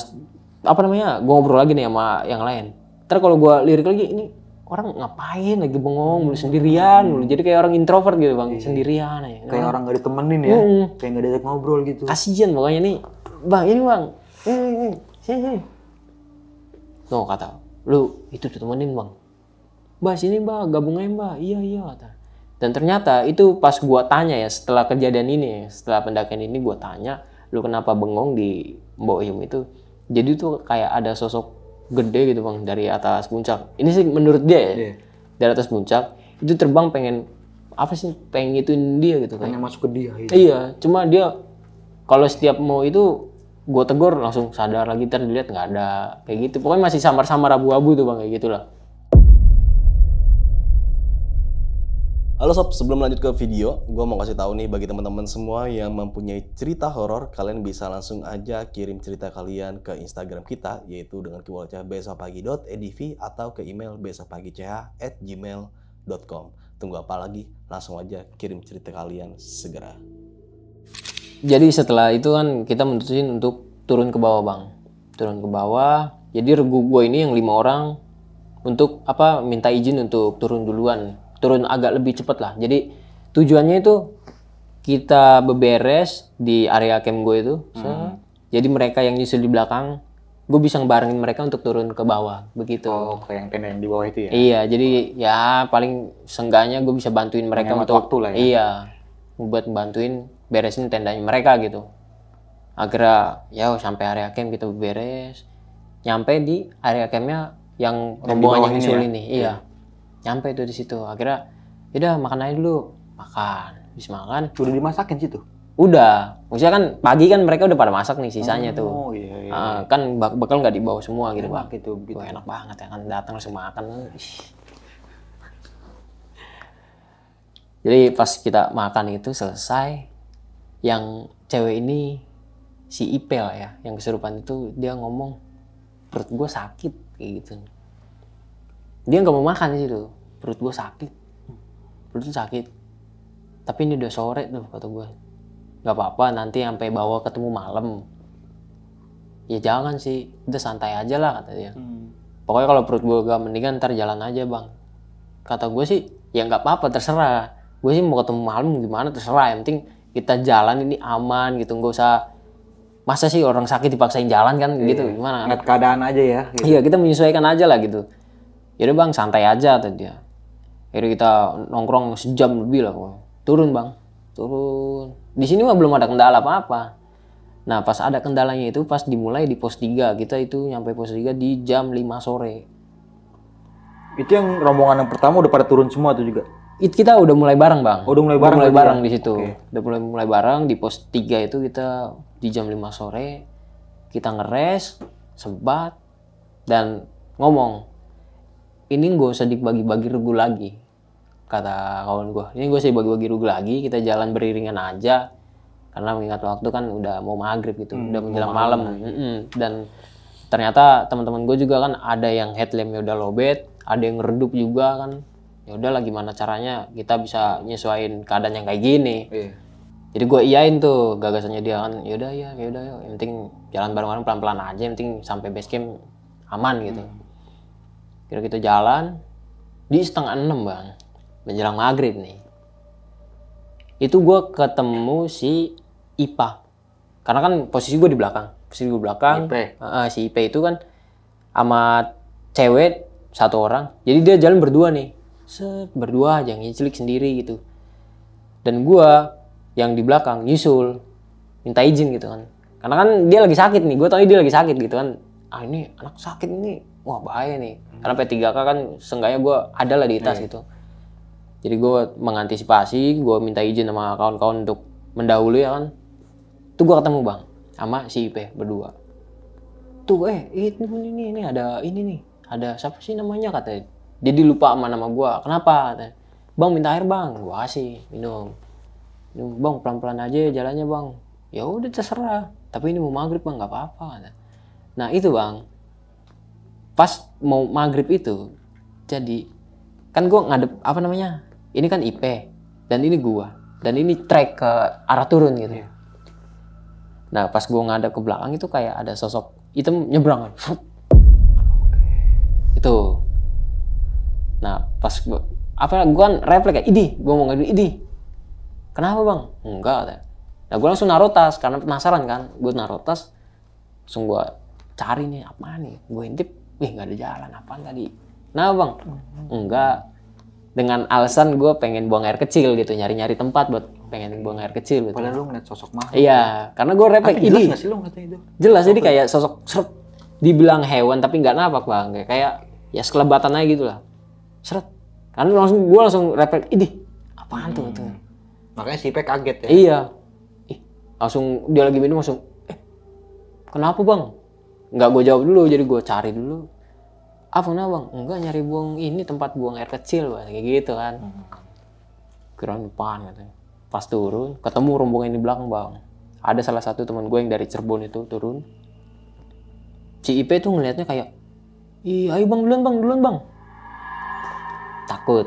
apa namanya gue ngobrol lagi nih sama yang lain ntar kalau gue lirik lagi ini orang ngapain lagi bengong mulu sendirian mulu jadi kayak orang introvert gitu bang iya, iya. sendirian ya kayak nah. orang nggak ditemenin ya mm. kayak nggak diajak ngobrol gitu kasian makanya nih bang ini bang ini sini sini no kata lu itu ditemenin bang bah sini mbak gabung aja mbak iya iya kata dan ternyata itu pas gua tanya ya setelah kejadian ini setelah pendakian ini gua tanya lu kenapa bengong di Mbok Yum itu jadi tuh kayak ada sosok gede gitu bang dari atas puncak ini sih menurut dia ya yeah. dari atas puncak itu terbang pengen apa sih pengen itu dia gitu kan? masuk ke dia gitu. iya cuma dia kalau setiap mau itu gue tegur langsung sadar lagi terlihat nggak ada kayak gitu pokoknya masih samar-samar abu-abu tuh bang kayak gitulah Halo sob, sebelum lanjut ke video, gue mau kasih tahu nih bagi teman-teman semua yang mempunyai cerita horor, kalian bisa langsung aja kirim cerita kalian ke Instagram kita, yaitu dengan keywordnya besapagi.edv atau ke email besapagi.ch@gmail.com. Tunggu apa lagi? Langsung aja kirim cerita kalian segera. Jadi setelah itu kan kita memutusin untuk turun ke bawah bang, turun ke bawah. Jadi regu gue ini yang lima orang untuk apa minta izin untuk turun duluan turun agak lebih cepat lah. Jadi tujuannya itu kita beberes di area camp gue itu. Hmm. So, Jadi mereka yang nyusul di belakang, gue bisa ngebarengin mereka untuk turun ke bawah, begitu. Oh, ke yang tenda yang di bawah itu ya? Iya, jadi ya paling sengganya gue bisa bantuin mereka untuk waktu lah ya. Iya, buat bantuin beresin tendanya mereka gitu. Akhirnya ya sampai area camp kita beres, nyampe di area campnya yang rombongan yang nyusul ya? ini. Iya. iya nyampe tuh di situ akhirnya udah makan aja dulu makan habis makan udah dimasakin situ udah maksudnya kan pagi kan mereka udah pada masak nih sisanya oh, tuh oh, iya, iya. Uh, kan bak bakal nggak dibawa semua gitu enak gitu, gitu. Wah, enak banget ya kan datang langsung makan jadi pas kita makan itu selesai yang cewek ini si Ipel ya yang kesurupan itu dia ngomong perut gue sakit kayak gitu dia nggak mau makan sih tuh perut gue sakit perut gue sakit tapi ini udah sore tuh kata gue nggak apa-apa nanti sampai bawa ketemu malam ya jangan sih udah santai aja lah kata dia hmm. pokoknya kalau perut gue gak mendingan ntar jalan aja bang kata gue sih ya nggak apa-apa terserah gue sih mau ketemu malam gimana terserah yang penting kita jalan ini aman gitu nggak usah masa sih orang sakit dipaksain jalan kan gitu iya. gimana keadaan aja ya gitu. iya kita menyesuaikan aja lah gitu jadi bang santai aja tadi dia Jadi kita nongkrong sejam lebih lah Bang. turun bang turun di sini mah belum ada kendala apa-apa nah pas ada kendalanya itu pas dimulai di pos 3 kita itu nyampe pos 3 di jam 5 sore itu yang rombongan yang pertama udah pada turun semua tuh juga It, kita udah mulai bareng bang oh, udah mulai bareng udah mulai ya? bareng di situ okay. udah mulai mulai bareng di pos 3 itu kita di jam 5 sore kita ngeres sebat dan ngomong ini gue usah dibagi-bagi regu lagi kata kawan gue ini gue usah bagi bagi regu lagi kita jalan beriringan aja karena mengingat waktu kan udah mau maghrib gitu hmm, udah menjelang malam, Mm -hmm. dan ternyata teman-teman gue juga kan ada yang headlampnya udah lobet ada yang redup juga kan ya lagi mana caranya kita bisa nyesuaiin keadaan yang kayak gini yeah. jadi gue iain tuh gagasannya dia kan yaudah ya yaudah ya, ya, ya yang penting jalan bareng-bareng pelan-pelan aja yang penting sampai base camp aman gitu hmm kira kita jalan di setengah enam bang menjelang maghrib nih itu gue ketemu si Ipa karena kan posisi gue di belakang posisi gue belakang Ipe. Uh, si Ipa itu kan sama cewek satu orang jadi dia jalan berdua nih set berdua aja nyicilik sendiri gitu dan gue yang di belakang nyusul minta izin gitu kan karena kan dia lagi sakit nih gue tau dia lagi sakit gitu kan ah ini anak sakit nih wah bahaya nih karena P3K kan seenggaknya gue ada lah di tas hmm. gitu jadi gue mengantisipasi gue minta izin sama kawan-kawan untuk mendahului ya kan tuh gue ketemu bang sama si IP berdua tuh eh ini ini ini ada ini nih ada siapa sih namanya katanya jadi lupa sama nama gue kenapa katanya bang minta air bang gue kasih minum minum bang pelan pelan aja jalannya bang ya udah terserah tapi ini mau maghrib bang nggak apa apa nah itu bang pas mau maghrib itu jadi kan gue ngadep apa namanya ini kan IP dan ini gua dan ini trek ke arah turun gitu ya nah pas gua ngadep ke belakang itu kayak ada sosok hitam nyebrang kan. itu nah pas gua apa gua kan refleks kayak ini gua mau ngadu idi kenapa bang enggak ada nah gua langsung naruh tas karena penasaran kan gua naruh tas langsung gua cari nih apa nih gua intip ih nggak ada jalan apa tadi nah bang enggak dengan alasan gue pengen buang air kecil gitu nyari-nyari tempat buat pengen buang air kecil gitu. Padahal lu ngeliat sosok mahal Iya, ya. karena gue repek ini. Jelas gak sih lu itu? Jelas, jadi kayak sosok seret, dibilang hewan tapi nggak napak bang, kayak ya sekelebatan aja gitu lah. Seret, karena langsung gue langsung repek, ini apaan hmm. tuh itu? Makanya si Pek kaget ya? Iya, Ih, langsung dia lagi minum langsung, eh kenapa bang? Nggak gue jawab dulu, jadi gue cari dulu ah pernah bang enggak nyari buang ini tempat buang air kecil bang kayak gitu kan hmm. Kira depan katanya pas turun ketemu rombongan di belakang bang ada salah satu teman gue yang dari Cirebon itu turun Cip tuh ngelihatnya kayak iya ayo bang duluan bang duluan bang takut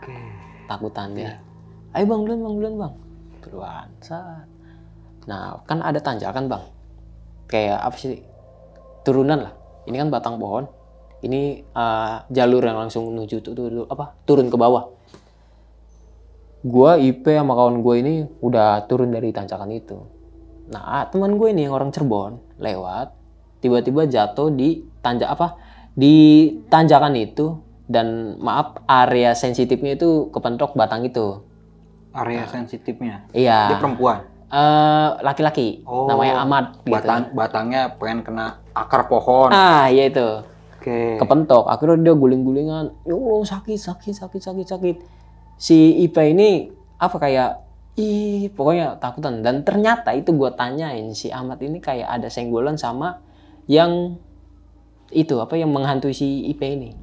takut takutannya yeah. ayo bang duluan bang duluan bang duluan saat nah kan ada tanjakan bang kayak apa sih turunan lah ini kan batang pohon ini uh, jalur yang langsung menuju tuh, tuh, tuh apa turun ke bawah Gua IP sama kawan gue ini udah turun dari tanjakan itu nah teman gue ini yang orang Cirebon lewat tiba-tiba jatuh di tanjak apa di tanjakan itu dan maaf area sensitifnya itu kepentok batang itu area nah. sensitifnya iya dia perempuan eh, laki-laki uh, oh, namanya Ahmad gitu. batangnya pengen kena akar pohon ah iya itu okay. kepentok akhirnya dia guling-gulingan ya Allah sakit sakit sakit sakit sakit si Ipa ini apa kayak ih pokoknya takutan dan ternyata itu gue tanyain si Ahmad ini kayak ada senggolan sama yang itu apa yang menghantui si IP ini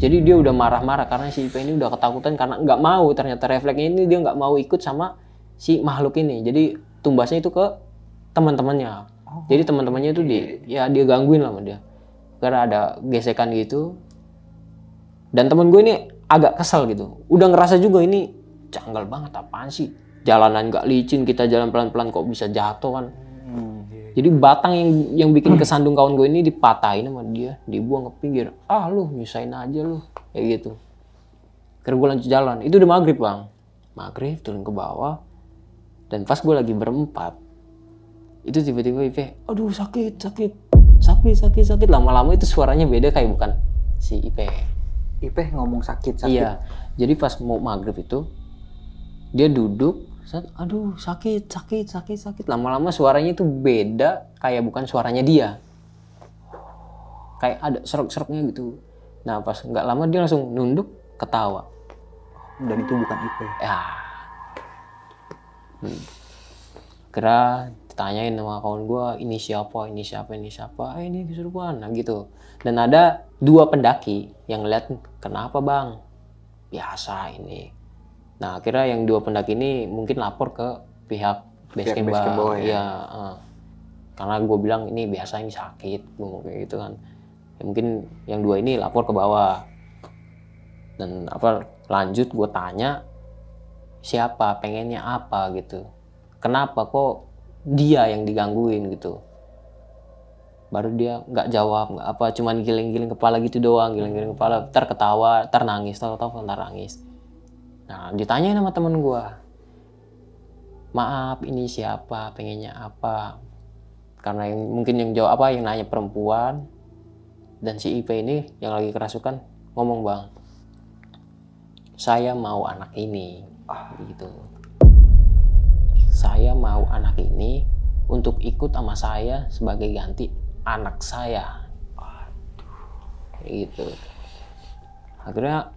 jadi dia udah marah-marah karena si IP ini udah ketakutan karena nggak mau ternyata refleksnya ini dia nggak mau ikut sama si makhluk ini jadi tumbasnya itu ke teman-temannya oh. jadi teman-temannya itu di ya dia gangguin lah sama dia karena ada gesekan gitu dan temen gue ini agak kesel gitu udah ngerasa juga ini janggal banget apaan sih jalanan gak licin kita jalan pelan-pelan kok bisa jatuh kan hmm, jadi batang yang yang bikin kesandung kawan gue ini dipatahin sama dia dibuang ke pinggir ah lu nyusahin aja lu kayak gitu karena gue lanjut jalan itu udah maghrib bang maghrib turun ke bawah dan pas gue lagi berempat itu tiba-tiba Ipe aduh sakit sakit sakit sakit sakit lama-lama itu suaranya beda kayak bukan si Ipe Ipe ngomong sakit sakit iya jadi pas mau maghrib itu dia duduk saat, aduh sakit sakit sakit sakit lama-lama suaranya itu beda kayak bukan suaranya dia kayak ada serok-seroknya gitu nah pas nggak lama dia langsung nunduk ketawa dan itu bukan Ipe ya hmm. kira ditanyain sama kawan gue ini siapa ini siapa ini siapa eh, ini kesurupan nah gitu dan ada dua pendaki yang lihat kenapa bang biasa ini nah akhirnya yang dua pendaki ini mungkin lapor ke pihak basecamp base ya, ya uh. karena gue bilang ini biasa ini sakit mungkin gitu kan ya, mungkin yang dua ini lapor ke bawah dan apa lanjut gue tanya siapa pengennya apa gitu kenapa kok dia yang digangguin gitu baru dia nggak jawab nggak apa cuman giling-giling kepala gitu doang giling-giling kepala ntar ketawa ntar nangis tau tau ntar nangis nah ditanyain sama temen gue maaf ini siapa pengennya apa karena yang mungkin yang jawab apa yang nanya perempuan dan si IP ini yang lagi kerasukan ngomong bang saya mau anak ini ah. gitu saya mau anak ini untuk ikut sama saya sebagai ganti anak saya. Waduh, gitu. Akhirnya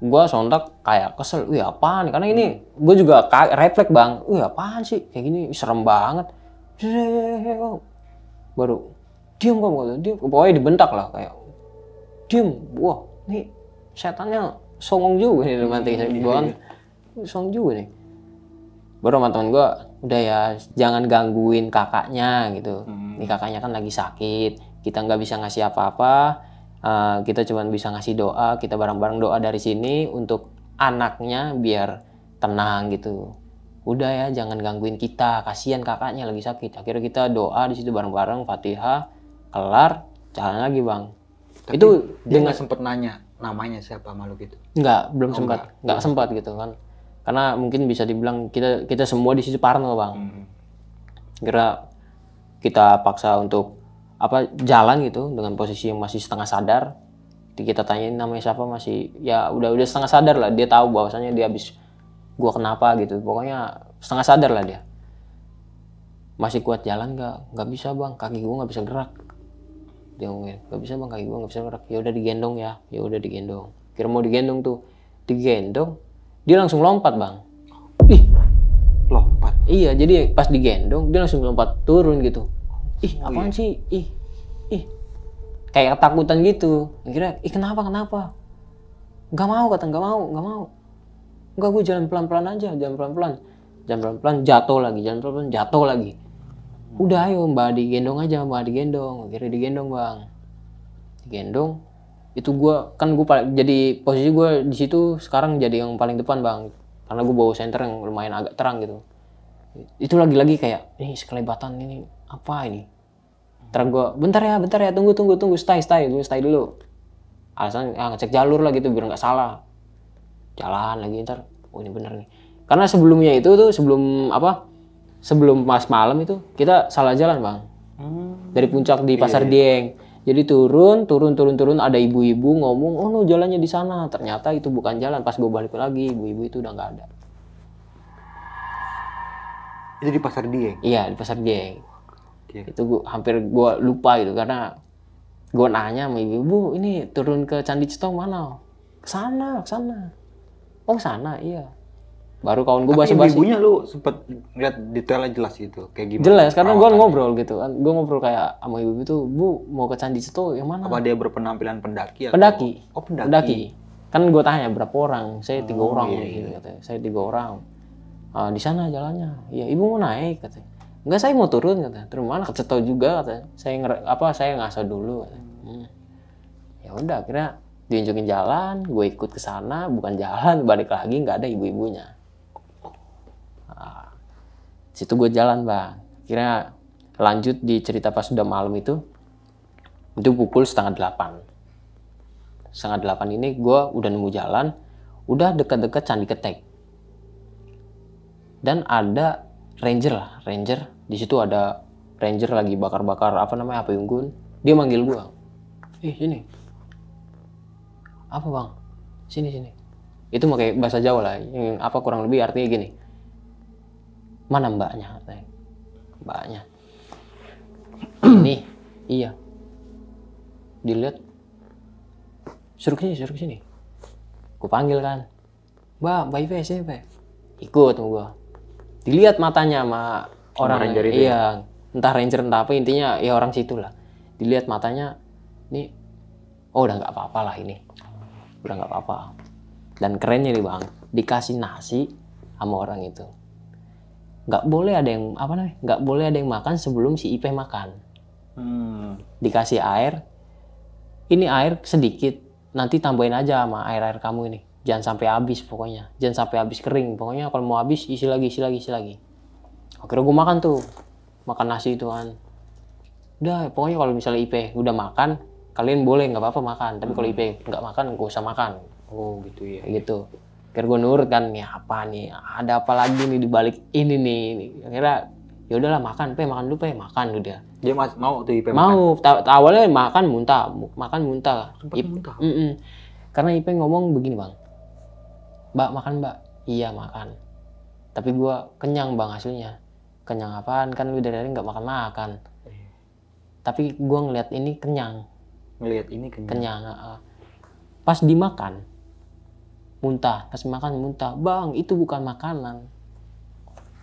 gue sontak kayak kesel, wih apaan? Karena ini gue juga kayak refleks bang, wih apaan sih? Kayak gini serem banget. Baru diam kok, diam. Pokoknya dibentak lah kayak diam. Wah, nih setannya songong juga nih nanti, iya, iya, gue iya. songong juga nih baru sama teman gue udah ya jangan gangguin kakaknya gitu hmm. ini kakaknya kan lagi sakit kita nggak bisa ngasih apa-apa uh, kita cuma bisa ngasih doa kita bareng-bareng doa dari sini untuk anaknya biar tenang gitu udah ya jangan gangguin kita kasihan kakaknya lagi sakit akhirnya kita doa di situ bareng-bareng fatihah kelar jalan lagi bang Tapi itu dia dengan sempet nanya namanya siapa malu gitu nggak belum oh, sempat nggak sempat gitu kan karena mungkin bisa dibilang kita kita semua di sisi parno bang hmm. kira kita paksa untuk apa jalan gitu dengan posisi yang masih setengah sadar kita tanyain namanya siapa masih ya udah udah setengah sadar lah dia tahu bahwasanya dia habis gua kenapa gitu pokoknya setengah sadar lah dia masih kuat jalan nggak nggak bisa bang kaki gua nggak bisa gerak dia ngomongin nggak bisa bang kaki gua nggak bisa gerak ya udah digendong ya ya udah digendong kira mau digendong tuh digendong dia langsung lompat bang. Ih, lompat. Iya, jadi pas digendong dia langsung lompat turun gitu. Oh, ih, oh, apaan iya. sih? Ih, ih, kayak ketakutan gitu. Kira, ih kenapa kenapa? nggak mau kata, nggak mau, nggak mau. nggak gue jalan pelan-pelan aja, jalan pelan-pelan. Jalan pelan-pelan, jatuh lagi, jalan pelan-pelan, jatuh lagi. Udah ayo mbak digendong aja, mbak digendong. kira digendong bang. Digendong, itu gue kan gue jadi posisi gue di situ sekarang jadi yang paling depan bang karena gue bawa center yang lumayan agak terang gitu itu lagi-lagi kayak ini sekelebatan ini apa ini Ntar gue bentar ya bentar ya tunggu tunggu tunggu stay stay tunggu stay dulu alasan ya, ngecek jalur lah gitu biar nggak salah jalan lagi ntar oh ini bener nih karena sebelumnya itu tuh sebelum apa sebelum pas malam itu kita salah jalan bang hmm. dari puncak di iya, pasar yeah. dieng jadi turun, turun, turun, turun. Ada ibu-ibu ngomong, oh no jalannya di sana. Ternyata itu bukan jalan. Pas gue balik lagi, ibu-ibu itu udah nggak ada. Itu di pasar Dieng? Iya, di pasar Dieng. Okay. Itu gua, hampir gue lupa itu Karena gue nanya sama ibu-ibu, ini turun ke Candi Cetong mana? Ke sana, ke sana. Oh sana, iya baru kawan gue bahasa basi ibunya lu sempet ngeliat detailnya jelas gitu kayak gimana jelas karena gue ngobrol gitu kan. gue ngobrol kayak sama ibu itu bu mau ke candi itu yang mana apa dia berpenampilan pendaki atau? pendaki oh pendaki, pendaki. kan gue tanya berapa orang saya tiga oh, orang iya, gitu, iya. gitu saya tiga orang ah, di sana jalannya ya ibu mau naik katanya enggak saya mau turun kata. terus mana kecetau juga kata. saya nger apa saya ngaso dulu katanya. Hmm. ya udah akhirnya diunjukin jalan gue ikut ke sana bukan jalan [laughs] balik lagi nggak ada ibu-ibunya situ gue jalan bang kira lanjut di cerita pas sudah malam itu itu pukul setengah delapan setengah delapan ini gue udah nemu jalan udah dekat-dekat candi ketek dan ada ranger lah ranger di situ ada ranger lagi bakar-bakar apa namanya apa unggun dia manggil gue ih eh, sini apa bang sini sini itu pakai bahasa Jawa lah yang apa kurang lebih artinya gini mana mbaknya mbaknya ini [clears throat] iya dilihat suruh kesini suruh kesini gue panggil kan mbak mbak Ives ya mbak ikut gua dilihat matanya sama orang ranger itu ya? iya ya? entah ranger entah apa intinya ya orang situ lah dilihat matanya ini oh udah nggak apa-apa lah ini udah nggak apa-apa dan kerennya nih bang dikasih nasi sama orang itu nggak boleh ada yang apa namanya nggak boleh ada yang makan sebelum si Ipeh makan hmm. dikasih air ini air sedikit nanti tambahin aja sama air air kamu ini jangan sampai habis pokoknya jangan sampai habis kering pokoknya kalau mau habis isi lagi isi lagi isi lagi akhirnya gue makan tuh makan nasi itu kan udah pokoknya kalau misalnya Ipeh udah makan kalian boleh nggak apa-apa makan tapi kalau hmm. Ipeh nggak makan gue usah makan oh gitu ya gitu biar gue nurut kan nih apa nih ada apa lagi nih di balik ini nih akhirnya ya udahlah makan pe makan dulu pe makan dulu dia mas, mau tuh Ipe mau makan. awalnya makan muntah makan muntah Sempat Ip, muntah mm -mm. karena Ipe ngomong begini bang mbak makan mbak iya makan tapi gue kenyang bang hasilnya kenyang apaan kan lu dari hari nggak makan makan iya. tapi gue ngeliat ini kenyang ngeliat ini kenyang, kenyang uh, pas dimakan muntah kasih makan muntah bang itu bukan makanan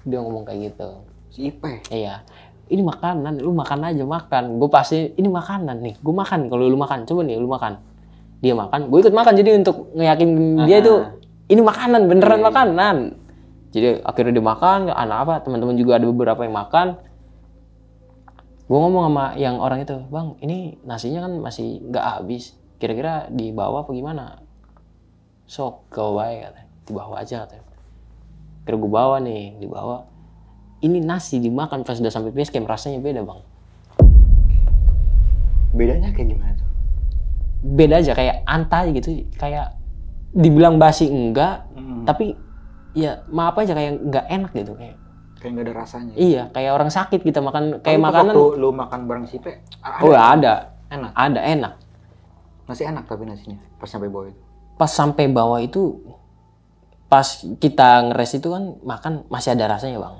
dia ngomong kayak gitu si Ipe iya ini makanan lu makan aja makan gue pasti ini makanan nih gue makan kalau lu makan coba nih lu makan dia makan gue ikut makan jadi untuk ngeyakin dia itu ah. ini makanan beneran yeah. Iya. makanan jadi akhirnya dia makan anak apa teman-teman juga ada beberapa yang makan gue ngomong sama yang orang itu bang ini nasinya kan masih nggak habis kira-kira dibawa apa gimana sok kau baik ya, katanya dibawa aja katanya kira gue bawa nih dibawa ini nasi dimakan pas udah sampai base camp rasanya beda bang bedanya kayak gimana tuh beda aja kayak antai gitu kayak dibilang basi enggak hmm. tapi ya maaf aja kayak enggak enak gitu kayak kayak nggak ada rasanya iya kayak orang sakit kita gitu, makan kayak tapi makanan waktu lu makan bareng sipe oh, ada oh ada enak ada enak masih enak tapi nasinya pas sampai bawah itu pas sampai bawah itu pas kita ngeres itu kan makan masih ada rasanya bang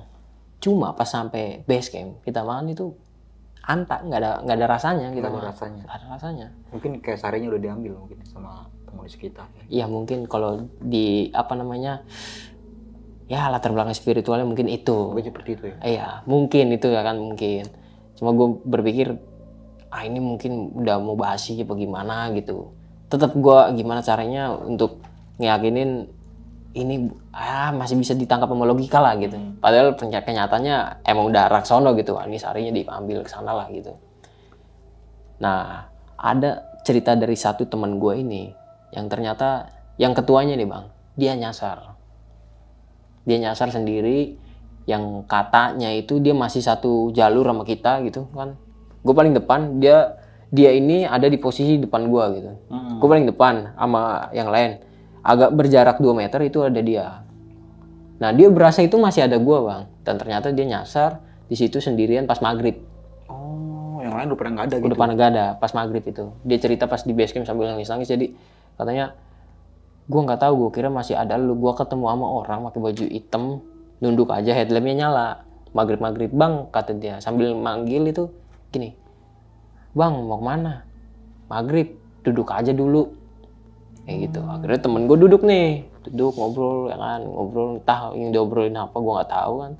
cuma pas sampai base camp kita makan itu antak nggak ada nggak ada rasanya gitu ada rasanya gak ada rasanya mungkin kayak sarinya udah diambil mungkin ya sama penulis sekitar. Ya. iya mungkin kalau di apa namanya ya latar belakang spiritualnya mungkin itu mungkin seperti itu ya iya mungkin itu ya kan mungkin cuma gue berpikir ah ini mungkin udah mau basi apa gimana gitu tetap gue gimana caranya untuk ngeyakinin ini ah masih bisa ditangkap sama logika lah gitu. Hmm. Padahal kenyataannya emang udah Raksono gitu, ini sarinya diambil ke sana lah gitu. Nah, ada cerita dari satu teman gue ini yang ternyata yang ketuanya nih bang, dia nyasar. Dia nyasar sendiri, yang katanya itu dia masih satu jalur sama kita gitu kan. Gue paling depan, dia dia ini ada di posisi depan gua gitu. Hmm. Gua paling depan sama yang lain. Agak berjarak 2 meter itu ada dia. Nah, dia berasa itu masih ada gua, Bang. Dan ternyata dia nyasar di situ sendirian pas maghrib. Oh, yang lain udah pernah nggak ada gitu. Udah pada nggak ada pas maghrib itu. Dia cerita pas di basecamp sambil nangis-nangis jadi katanya gua nggak tahu gua kira masih ada lu gua ketemu sama orang pakai baju hitam nunduk aja headlampnya nyala maghrib maghrib bang kata dia sambil manggil itu gini bang mau mana maghrib duduk aja dulu kayak gitu akhirnya temen gue duduk nih duduk ngobrol ya kan ngobrol entah yang diobrolin apa gue nggak tahu kan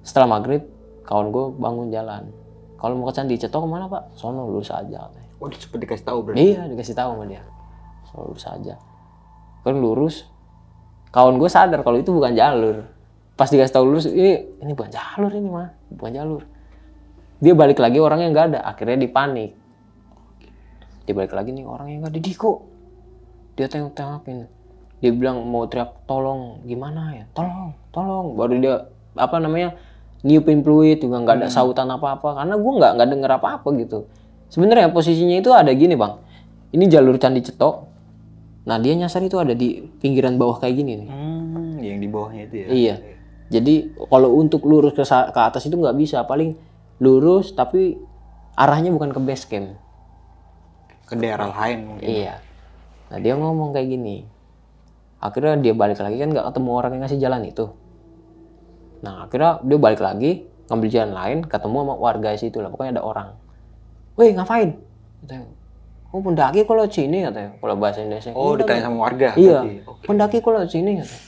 setelah maghrib kawan gue bangun jalan kalau mau ke candi cetok kemana pak sono lurus saja. oh cepet dikasih tahu berarti iya dikasih tahu sama dia sono lurus aja kan lurus kawan gue sadar kalau itu bukan jalur pas dikasih tahu lurus ini ini bukan jalur ini mah bukan jalur dia balik lagi orang yang nggak ada akhirnya dipanik dia balik lagi nih orangnya nggak ada Diko dia tengok tengokin dia bilang mau teriak tolong gimana ya tolong tolong baru dia apa namanya niupin fluid juga nggak ada hmm. sautan apa apa karena gue nggak nggak denger apa apa gitu sebenarnya posisinya itu ada gini bang ini jalur candi cetok nah dia nyasar itu ada di pinggiran bawah kayak gini nih hmm, yang di bawahnya itu ya iya jadi kalau untuk lurus ke, ke atas itu nggak bisa paling lurus tapi arahnya bukan ke base camp ke daerah lain mungkin iya nah dia ngomong kayak gini akhirnya dia balik lagi kan nggak ketemu orang yang ngasih jalan itu nah akhirnya dia balik lagi ngambil jalan lain ketemu sama warga situ lah pokoknya ada orang weh ngapain katanya oh pendaki kalau sini katanya kalau bahasa Indonesia oh gitu ditanya kan. sama warga iya okay. pendaki kalau sini katanya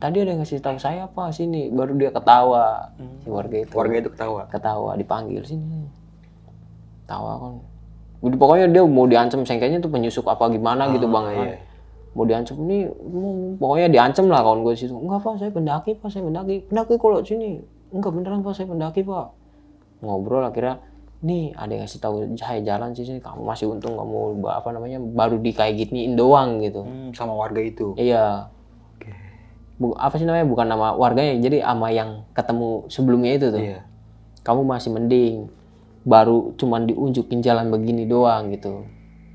tadi ada yang ngasih tahu saya apa sini baru dia ketawa hmm. si warga itu warga itu ketawa ketawa dipanggil sini tawa kan jadi pokoknya dia mau diancam sengkanya tuh penyusuk apa gimana hmm. gitu bang ah, ya. Iya. mau diancam ini hmm, pokoknya diancam lah kawan gue situ enggak pak saya pendaki pak saya pendaki pendaki kalau sini enggak beneran pak saya pendaki pak ngobrol akhirnya nih ada yang ngasih tahu saya jalan sih sini kamu masih untung kamu apa namanya baru di kayak gini doang gitu hmm, sama warga itu iya bu, apa sih namanya bukan nama warganya jadi ama yang ketemu sebelumnya itu tuh yeah. kamu masih mending baru cuman diunjukin jalan begini doang gitu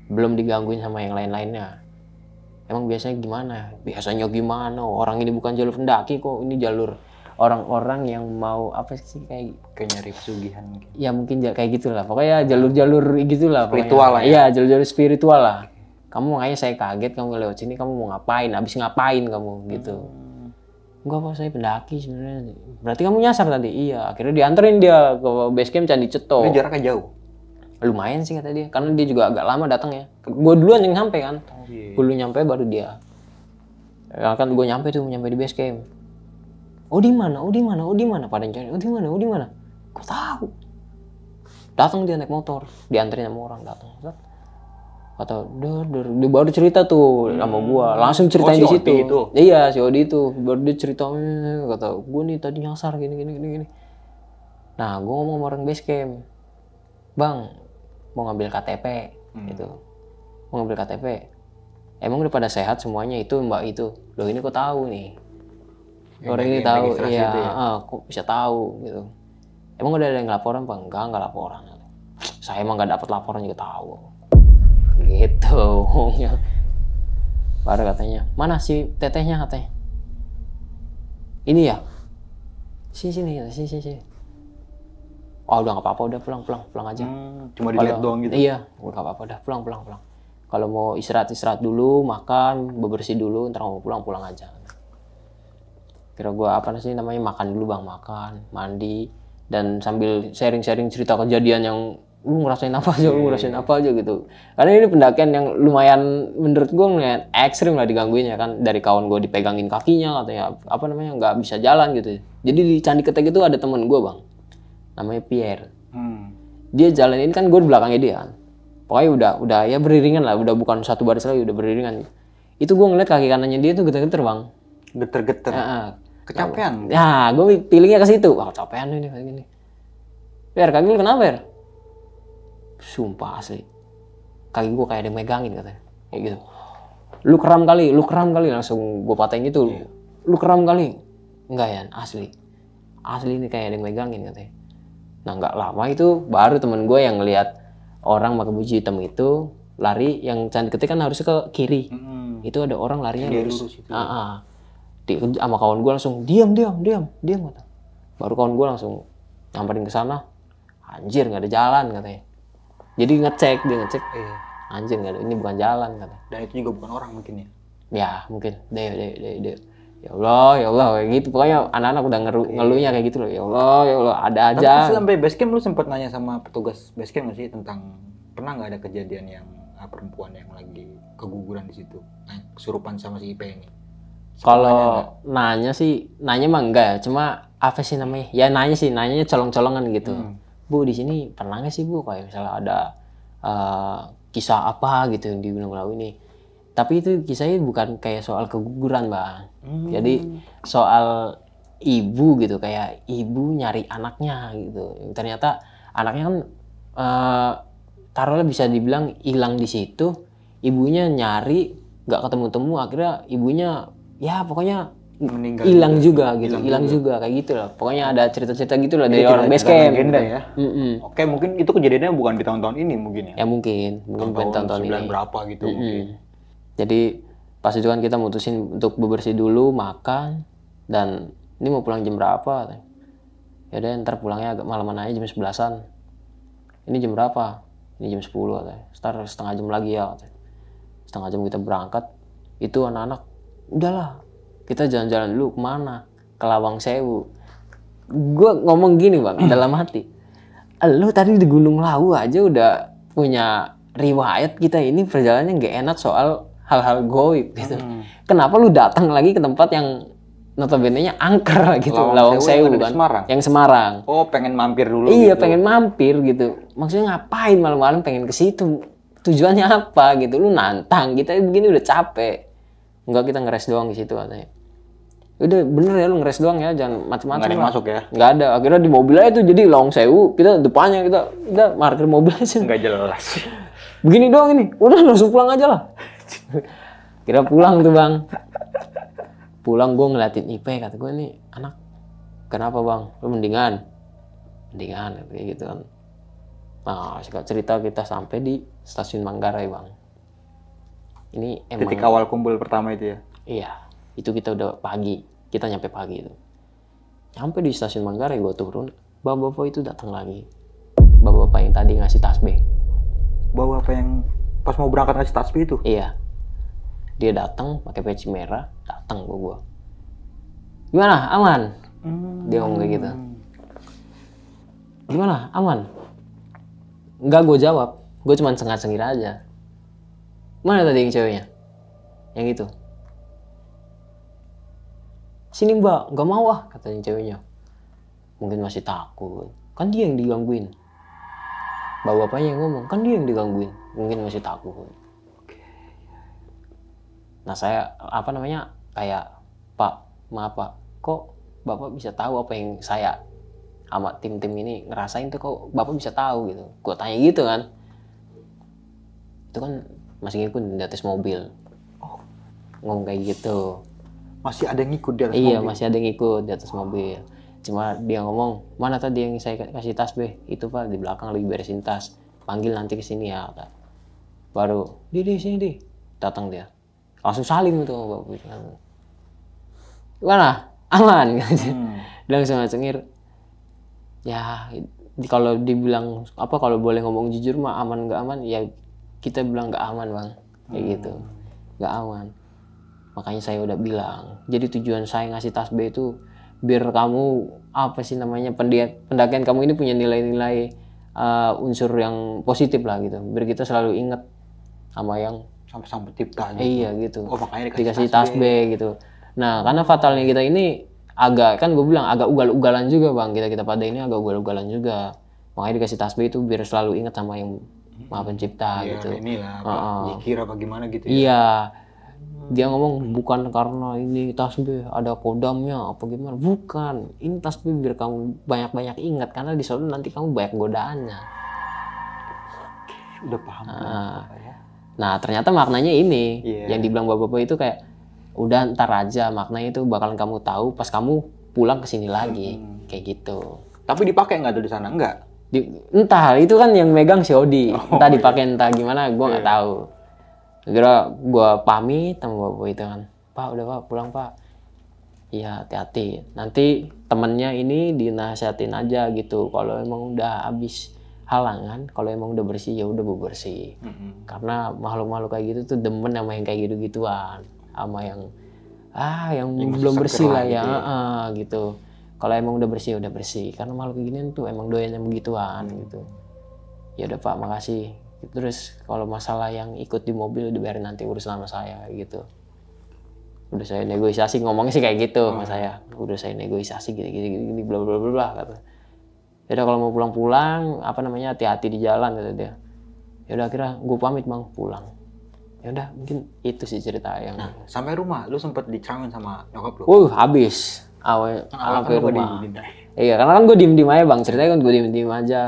belum digangguin sama yang lain-lainnya emang biasanya gimana biasanya gimana orang ini bukan jalur pendaki kok ini jalur orang-orang yang mau apa sih kayak kayak nyari pesugihan gitu. ya mungkin kayak gitulah pokoknya jalur-jalur gitulah spiritual lah ya, ya jalur-jalur spiritual lah kamu makanya saya kaget kamu lewat sini kamu mau ngapain habis ngapain kamu gitu hmm enggak pak saya pendaki sebenarnya berarti kamu nyasar tadi iya akhirnya dianterin dia ke base camp candi ceto ini jaraknya jauh lumayan sih kata dia karena dia juga agak lama datang ya gue duluan yang nyampe kan oh, iya. gue dulu nyampe baru dia ya, kan gue nyampe tuh nyampe di base camp oh di mana oh di mana oh di mana pada cari oh di mana oh di mana gue tahu datang dia naik motor dianterin sama orang datang atau dur dur dia baru cerita tuh hmm. sama gua hmm. langsung ceritain oh, si di situ itu. iya si Odi itu baru dia cerita kata gua nih tadi nyasar gini gini gini gini nah gua ngomong sama orang base camp bang mau ngambil KTP hmm. gitu mau ngambil KTP emang udah pada sehat semuanya itu mbak itu lo ini kok tahu nih yang orang ini tahu iya ya? ah, kok bisa tahu gitu emang udah ada yang laporan apa enggak enggak laporan saya emang gak dapat laporan juga tahu gitu [laughs] baru katanya mana si tetehnya katanya ini ya sini sini sini sini, sini. oh udah nggak apa-apa udah pulang pulang pulang aja hmm, cuma dilihat doang gitu iya udah nggak apa-apa udah pulang pulang pulang kalau mau istirahat istirahat dulu makan bebersih dulu ntar mau pulang pulang aja kira gua apa sih namanya makan dulu bang makan mandi dan sambil sharing-sharing cerita kejadian yang lu ngerasain apa aja, lu iya, ngerasain iya. apa aja gitu. Karena ini pendakian yang lumayan menurut gue lumayan ekstrim lah digangguinnya kan. Dari kawan gue dipegangin kakinya katanya apa namanya nggak bisa jalan gitu. Ya. Jadi di Candi Ketek itu ada temen gue bang, namanya Pierre. Hmm. Dia jalanin kan gue di belakangnya dia kan. Pokoknya udah udah ya beriringan lah, udah bukan satu baris lagi udah beriringan. Itu gue ngeliat kaki kanannya dia tuh geter-geter bang. Geter-geter. Ya, kecapean. Ya, gue pilihnya ke situ. Wah, kecapean ini kayak gini. Pierre kaki lu kenapa, Per? sumpah asli kaki gue kayak ada yang megangin katanya kayak gitu lu kram kali lu kram kali langsung gue patahin gitu yeah. lu kram kali enggak ya asli asli ini kayak ada yang megangin katanya nah nggak lama itu baru temen gue yang ngeliat orang pakai baju hitam itu lari yang cantik ketik kan harusnya ke kiri hmm. itu ada orang larinya Dia lurus, lurus ah, ah. Di, sama kawan gue langsung diam diam diam diam kata baru kawan gue langsung nyamperin ke sana anjir nggak ada jalan katanya jadi ngecek dia ngecek iya. anjing kata ini bukan jalan kata dan itu juga bukan orang mungkin ya ya mungkin deh deh deh deh ya Allah ya Allah kayak gitu pokoknya anak-anak udah ngeru iya. ngeluhnya kayak gitu loh ya Allah ya Allah ada aja tapi sampai basecamp lu sempat nanya sama petugas basecamp nggak sih tentang pernah nggak ada kejadian yang uh, perempuan yang lagi keguguran di situ nah, kesurupan sama si IP ini kalau nanya sih nanya mah enggak ya cuma apa sih namanya ya nanya sih nanyanya colong-colongan gitu hmm Bu di sini pernah nggak sih Bu kayak misalnya ada uh, kisah apa gitu di Gunung Lawu ini? Tapi itu kisahnya bukan kayak soal keguguran, Mbak. Hmm. Jadi soal ibu gitu kayak ibu nyari anaknya gitu ternyata anaknya kan uh, taruhlah bisa dibilang hilang di situ ibunya nyari nggak ketemu temu akhirnya ibunya ya pokoknya meninggal hilang juga, juga gitu hilang juga. juga kayak gitu loh pokoknya ada cerita-cerita gitu loh dari orang base camp ya mm hmm oke mungkin itu kejadiannya bukan di tahun-tahun ini mungkin ya ya mungkin mungkin tahun, tahun, tahun ini berapa gitu mm hmm mungkin jadi pas itu kan kita mutusin untuk bebersih dulu makan dan ini mau pulang jam berapa ya deh ntar pulangnya agak malaman aja jam sebelasan ini jam berapa ini jam sepuluh ntar setengah jam lagi ya setengah jam kita berangkat itu anak-anak udahlah kita jalan-jalan dulu kemana ke Lawang Sewu gue ngomong gini bang [clears throat] dalam hati lu tadi di Gunung Lawu aja udah punya riwayat kita ini perjalanannya gak enak soal hal-hal goib gitu hmm. kenapa lu datang lagi ke tempat yang notabene-nya angker gitu Lawang, Lawang Sewu, Sewu kan Semarang. yang Semarang oh pengen mampir dulu iya gitu. pengen mampir gitu maksudnya ngapain malam-malam pengen ke situ tujuannya apa gitu lu nantang kita begini udah capek Enggak kita ngeres doang di situ katanya. Udah bener ya lu ngeres doang ya, jangan macam-macam. Enggak masuk ya. Enggak ada. Akhirnya di mobil aja tuh jadi long sewu, kita depannya kita kita parkir mobil aja. Enggak jelas. Begini doang ini. Udah langsung pulang aja lah. Kira pulang tuh, Bang. Pulang gue ngeliatin IP kata gue nih anak kenapa bang lu mendingan mendingan kayak gitu kan nah cerita kita sampai di stasiun Manggarai bang ini emang titik awal kumpul pertama itu ya iya itu kita udah pagi kita nyampe pagi itu nyampe di stasiun Manggarai gue turun bapak-bapak itu datang lagi bapak-bapak yang tadi ngasih tasbih bapak-bapak yang pas mau berangkat ngasih tasbih itu iya dia datang pakai peci merah datang ke gue gimana aman hmm. dia ngomong kayak gitu gimana aman nggak gue jawab gue cuma sengat sengir aja Mana tadi yang ceweknya? Yang itu. Sini mbak, nggak mau ah, katanya ceweknya. Mungkin masih takut. Kan dia yang digangguin. Bawa bapaknya yang ngomong, kan dia yang digangguin. Mungkin masih takut. Nah saya, apa namanya, kayak, Pak, maaf Pak, kok Bapak bisa tahu apa yang saya sama tim-tim ini ngerasain tuh kok Bapak bisa tahu gitu. Gue tanya gitu kan. Itu kan masih ngikut di atas mobil oh. ngomong kayak gitu masih ada yang ngikut di atas iya mobil. masih ada yang ngikut di atas mobil cuma dia ngomong mana tadi yang saya kasih tas be itu pak di belakang lagi beresin tas panggil nanti ke sini ya kata. baru di di sini di datang dia langsung salim itu mana gimana aman gitu [laughs] hmm. langsung cengir ya kalau dibilang apa kalau boleh ngomong jujur mah aman nggak aman ya kita bilang gak aman bang kayak hmm. gitu gak aman makanya saya udah bilang jadi tujuan saya ngasih tas b itu biar kamu apa sih namanya pendakian kamu ini punya nilai-nilai uh, unsur yang positif lah gitu biar kita selalu inget sama yang sampai sampai tiptanya iya gitu oh, makanya dikasih, dikasih b gitu nah karena fatalnya kita ini agak kan gue bilang agak ugal-ugalan juga bang kita kita pada ini agak ugal-ugalan juga makanya dikasih tas b itu biar selalu inget sama yang maha pencipta ya, gitu inilah apa, uh, apa gimana gitu ya iya dia ngomong bukan karena ini tasbih ada kodamnya apa gimana bukan ini tasbih biar kamu banyak-banyak ingat karena di sana nanti kamu banyak godaannya udah paham nah, nah ternyata maknanya ini yeah. yang dibilang bapak-bapak itu kayak udah ntar aja maknanya itu bakalan kamu tahu pas kamu pulang ke sini lagi hmm. kayak gitu tapi dipakai nggak tuh di sana nggak di, entah itu kan yang megang si Odi oh, entah iya. dipakai iya. entah gimana gue nggak yeah. tahu kira gue pamit sama bapak itu kan pak udah pak pulang pak iya hati-hati nanti temennya ini dinasihatin aja gitu kalau emang udah habis halangan kalau emang udah bersih ya udah bersih mm -hmm. karena makhluk-makhluk kayak gitu tuh demen sama yang kayak gitu-gituan sama yang ah yang, yang belum bersih lah ya, gitu, ya. Uh, gitu kalau emang udah bersih ya udah bersih karena makhluk gini tuh emang doyannya begituan hmm. gitu ya udah pak makasih terus kalau masalah yang ikut di mobil dibayar nanti urus sama saya gitu udah saya negosiasi ngomongnya sih kayak gitu hmm. sama saya udah saya negosiasi gitu gini gitu, gini gitu, gitu, bla bla bla bla kata ya udah kalau mau pulang pulang apa namanya hati-hati di jalan kata dia ya udah akhirnya gue pamit bang pulang ya udah mungkin itu sih cerita yang nah, sampai rumah lu sempet dicangin sama nyokap lu uh habis Kan awal sampai kan rumah iya karena kan gue diem diem aja bang ceritanya kan gue diem diem aja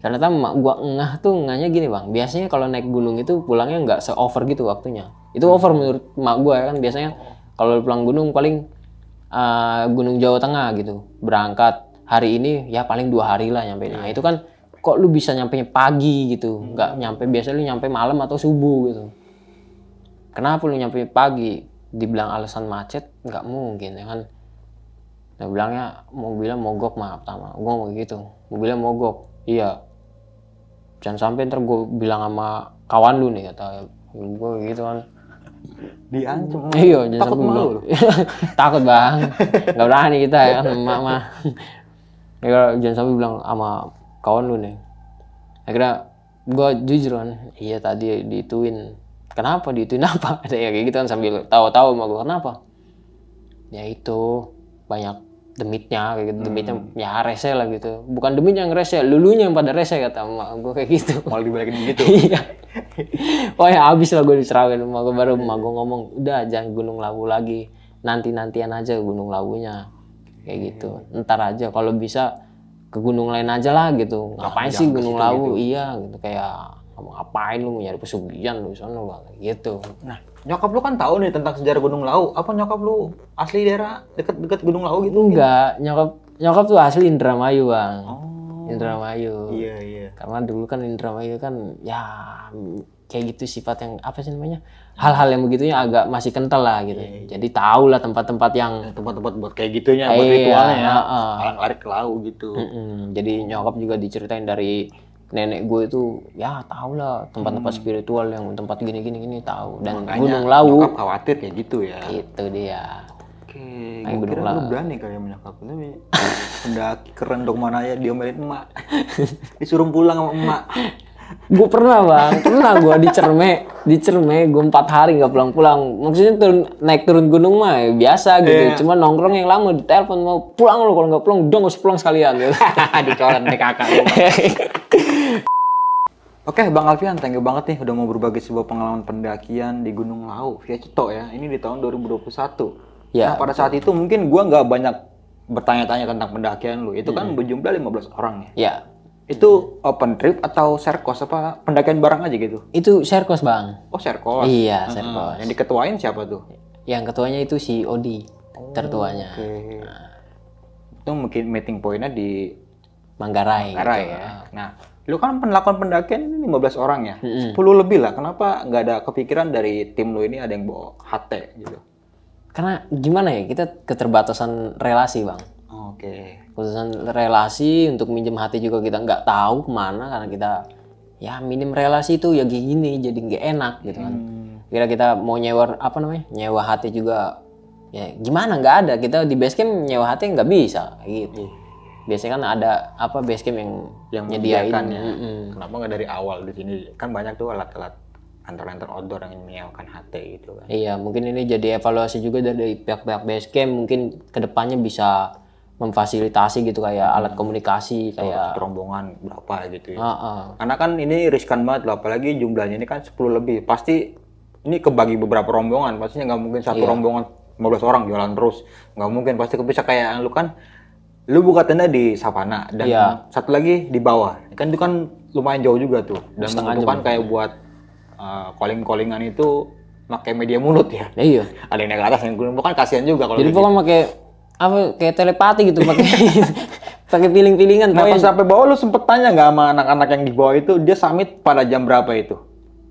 ternyata kan mak gue ngah tuh ngahnya gini bang biasanya kalau naik gunung itu pulangnya nggak se over gitu waktunya itu hmm. over menurut mak gue ya, kan biasanya kalau pulang gunung paling uh, gunung Jawa Tengah gitu berangkat hari ini ya paling dua hari lah nyampe nah iya. itu kan kok lu bisa nyampe pagi gitu hmm. nggak nyampe biasanya lu nyampe malam atau subuh gitu kenapa lu nyampe pagi dibilang alasan macet nggak mungkin ya kan Nah bilangnya mobilnya mogok mah pertama, gue mau gitu. Mobilnya mogok, iya. Jangan sampai ntar gue bilang sama kawan lu nih kata gue gitu kan. Diancam. Iya, jangan takut sampai malu. [laughs] takut bang, nggak berani kita ya, mama. Ya, jangan sampai bilang sama kawan lu nih. Akhirnya gue jujur kan, iya tadi dituin. Kenapa dituin apa? Ada [laughs] ya kayak gitu kan sambil tahu-tahu sama gue kenapa? Ya itu banyak demitnya kayak gitu demitnya hmm. ya rese lah gitu bukan demit yang rese lulunya yang pada rese kata emak gue kayak gitu malah dibalikin [laughs] gitu iya oh ya abis lah gue diceramahin emak gue baru emak gue ngomong udah jangan gunung lawu lagi nanti nantian aja gunung lawunya kayak gitu hmm. ntar aja kalau bisa ke gunung lain aja lah gitu ngapain sih gunung lawu gitu. iya gitu kayak ngapain lu nyari pesugihan lu sana gitu nah nyokap lu kan tahu nih tentang sejarah Gunung Lau. Apa nyokap lu asli daerah deket-deket Gunung Lau gitu? Enggak, nyokap nyokap tuh asli Indramayu, Bang. Oh. Indramayu. Iya, iya. Karena dulu kan Indramayu kan ya kayak gitu sifat yang apa sih namanya? Hal-hal yang begitunya agak masih kental lah gitu. Iya, iya. Jadi tahu lah tempat-tempat yang ya, tempat-tempat buat kayak gitunya, buat iya, ritualnya ya. Uh, uh. Orang lari ke lau gitu. Mm -mm. Jadi nyokap juga diceritain dari nenek gue itu ya tau lah tempat-tempat hmm. spiritual yang tempat gini-gini gini tahu dan Makanya, Gunung Lawu khawatir kayak gitu ya itu dia oke gue kira lu berani kayak menyakap ini. Udah keren dong mana ya diomelin emak [laughs] disuruh pulang sama emak gue pernah bang pernah gue di Cerme di Cerme gue empat hari nggak pulang-pulang maksudnya turun naik turun gunung mah ya, biasa gitu yeah. cuma nongkrong yang lama di telepon mau pulang lo kalau nggak pulang dong harus pulang sekalian gitu [laughs] dicoret deh kakak [laughs] Oke, okay, Bang Alfian, thank you banget nih udah mau berbagi sebuah pengalaman pendakian di Gunung Lau via Cito ya. Ini di tahun 2021. Ya. Nah, pada saat itu mungkin gua nggak banyak bertanya-tanya tentang pendakian lu. Itu hmm. kan berjumlah 15 orang ya. Ya. Itu hmm. open trip atau share cost apa pendakian bareng aja gitu? Itu share cost, Bang. Oh, share cost. Iya, share cost. Hmm. Yang diketuain siapa tuh? Yang ketuanya itu si Odi, oh, tertuanya. Okay. Nah. Itu mungkin meeting pointnya di Manggarai. Manggarai gitu. ya. Nah, Lu kan melakukan pendakian ini 15 orang ya, mm -hmm. 10 lebih lah. Kenapa nggak ada kepikiran dari tim lu ini ada yang bawa HT gitu? Karena gimana ya, kita keterbatasan relasi bang. Oke. Okay. Keterbatasan relasi untuk minjem HT juga kita nggak tahu kemana karena kita ya minim relasi itu ya gini jadi nggak enak gitu kan. Hmm. Kira kita mau nyewa apa namanya nyewa HT juga ya gimana nggak ada kita di basecamp nyewa HT nggak bisa gitu. Hmm biasanya kan ada apa basecamp yang yang menyediakan ya. Mm kenapa nggak dari awal di sini kan banyak tuh alat-alat antar-antar outdoor yang menyewakan HT gitu kan iya mungkin ini jadi evaluasi juga dari pihak-pihak camp. mungkin kedepannya bisa memfasilitasi gitu kayak hmm. alat komunikasi so, kayak rombongan berapa gitu ya. Uh, uh. Karena kan ini riskan banget loh apalagi jumlahnya ini kan 10 lebih. Pasti ini kebagi beberapa rombongan, pastinya nggak mungkin satu yeah. rombongan 15 orang jualan terus. nggak mungkin pasti bisa kayak lu kan lu buka tenda di savana dan ya. satu lagi di bawah kan itu kan lumayan jauh juga tuh dan kan kayak buat uh, eh, calling callingan itu pakai media mulut ya, iya, iya. [laughs] ada yang naik ke atas yang gunung bukan kasihan juga kalau jadi pokoknya gitu. pakai apa kayak telepati gitu pakai [laughs] pakai piling-pilingan nah pas sampai bawah lu sempet tanya nggak sama anak-anak yang di bawah itu dia summit pada jam berapa itu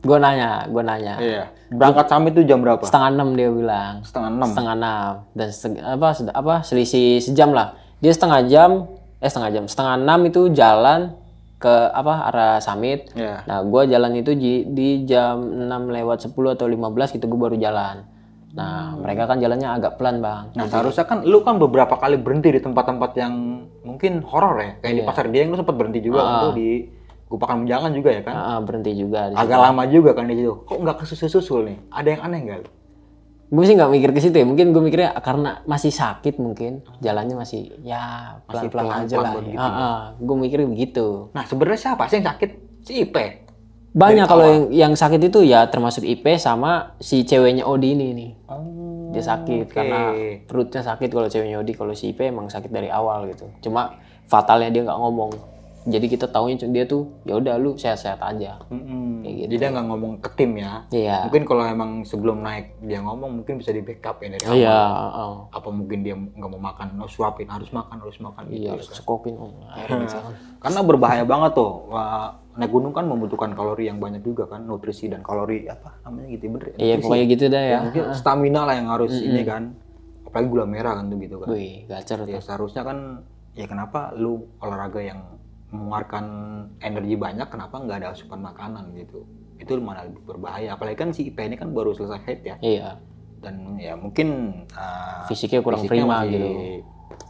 gue nanya gue nanya iya. berangkat summit itu jam berapa setengah enam dia bilang setengah enam setengah enam dan se apa apa selisih sejam lah dia setengah jam eh setengah jam setengah enam itu jalan ke apa arah summit yeah. nah gue jalan itu di, di jam 6 lewat 10 atau 15 gitu gue baru jalan nah hmm. mereka kan jalannya agak pelan bang nah seharusnya kan lu kan beberapa kali berhenti di tempat-tempat yang mungkin horor ya kayak yeah. di iya. pasar dia lu sempat berhenti juga uh. Ah. untuk di pakai menjangan juga ya kan uh, berhenti juga agak lama juga kan di situ kok nggak kesusul-susul nih ada yang aneh nggak gue sih nggak mikir ke situ ya mungkin gue mikirnya karena masih sakit mungkin jalannya masih ya pelan pelan, aja lah ya. gitu. uh, uh, gue mikir begitu nah sebenarnya siapa sih yang sakit si Ipe banyak kalau yang yang sakit itu ya termasuk Ipe sama si ceweknya Odi ini nih oh, dia sakit okay. karena perutnya sakit kalau ceweknya Odi kalau si Ipe emang sakit dari awal gitu cuma fatalnya dia nggak ngomong jadi kita taunya dia tuh ya udah lu sehat-sehat aja mm-hmm. gitu. jadi dia nggak ngomong ke tim ya yeah. mungkin kalau emang sebelum naik dia ngomong mungkin bisa di backup ya dari iya, awal oh. apa mungkin dia nggak mau makan no oh, suapin harus makan harus makan yeah, gitu, iya, ya harus kan? om oh, gitu. karena berbahaya banget tuh naik gunung kan membutuhkan kalori yang banyak juga kan nutrisi dan kalori apa namanya gitu bener ya, iya yeah, pokoknya gitu dah ya, ya stamina lah yang harus mm-hmm. ini kan apalagi gula merah kan tuh gitu kan Wih, gacor ya, seharusnya kan ya kenapa lu olahraga yang mengeluarkan energi banyak kenapa nggak ada asupan makanan gitu itu malah lebih berbahaya apalagi kan si IP ini kan baru selesai head ya iya dan ya mungkin uh, fisiknya kurang fisiknya prima masih, gitu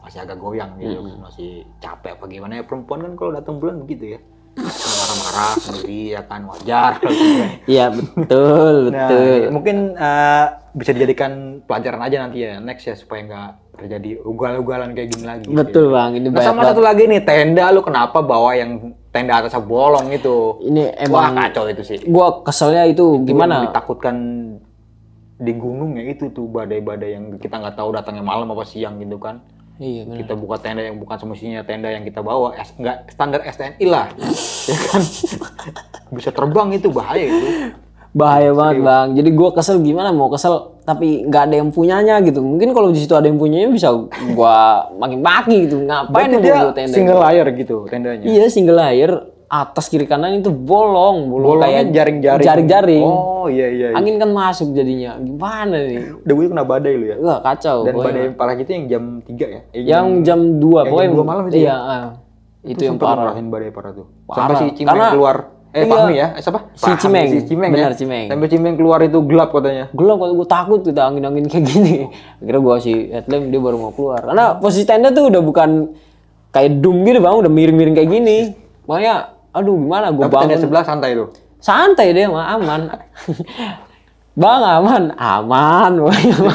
masih agak goyang gitu hmm. masih capek apa gimana ya perempuan kan kalau datang bulan begitu ya marah-marah sendiri ya kan wajar [laughs] iya betul nah, betul nah, mungkin uh, bisa dijadikan pelajaran aja nanti ya next ya supaya nggak terjadi ugal-ugalan kayak gini lagi. Betul gitu. bang, ini nah, sama banget. satu lagi nih tenda lu kenapa bawa yang tenda atas bolong itu? Ini emang Wah, kacau itu sih. Gua keselnya itu, itu gimana? Ditakutkan di gunung ya itu tuh badai-badai yang kita nggak tahu datangnya malam apa siang gitu kan. Iya, bener. Kita buka tenda yang bukan semestinya tenda yang kita bawa, nggak standar STNI lah, [laughs] ya kan? Bisa terbang itu bahaya itu bahaya banget bang jadi gua kesel gimana mau kesel tapi nggak ada yang punyanya gitu mungkin kalau di situ ada yang punyanya bisa gua makin maki gitu ngapain Berarti dia gua tenda single layer gitu tendanya iya single layer atas kiri kanan itu bolong bolong, bolong kayak jaring-jaring jaring-jaring oh iya, iya, iya angin kan masuk jadinya gimana nih udah gue kena badai lu ya Wah, kacau dan badai yang parah itu yang jam tiga ya eh, yang jam, dua, pokoknya jam malam itu iya, ya? iya. itu, itu yang parah badai parah tuh parah. sampai si cimeng keluar Eh iya. pahmi ya, eh, siapa? Si Cimeng. Si Cimeng Benar, ya. Cimeng. Sampai Cimeng keluar itu gelap katanya. Gelap kalau gue takut tuh angin-angin kayak gini. Oh. Kira gue si headlamp dia baru mau keluar. Karena posisi tenda tuh udah bukan kayak dum gitu bang, udah miring-miring kayak gini. Makanya aduh gimana gue bangun. Tenda sebelah santai tuh. Santai deh mah aman. [laughs] Bang aman, aman.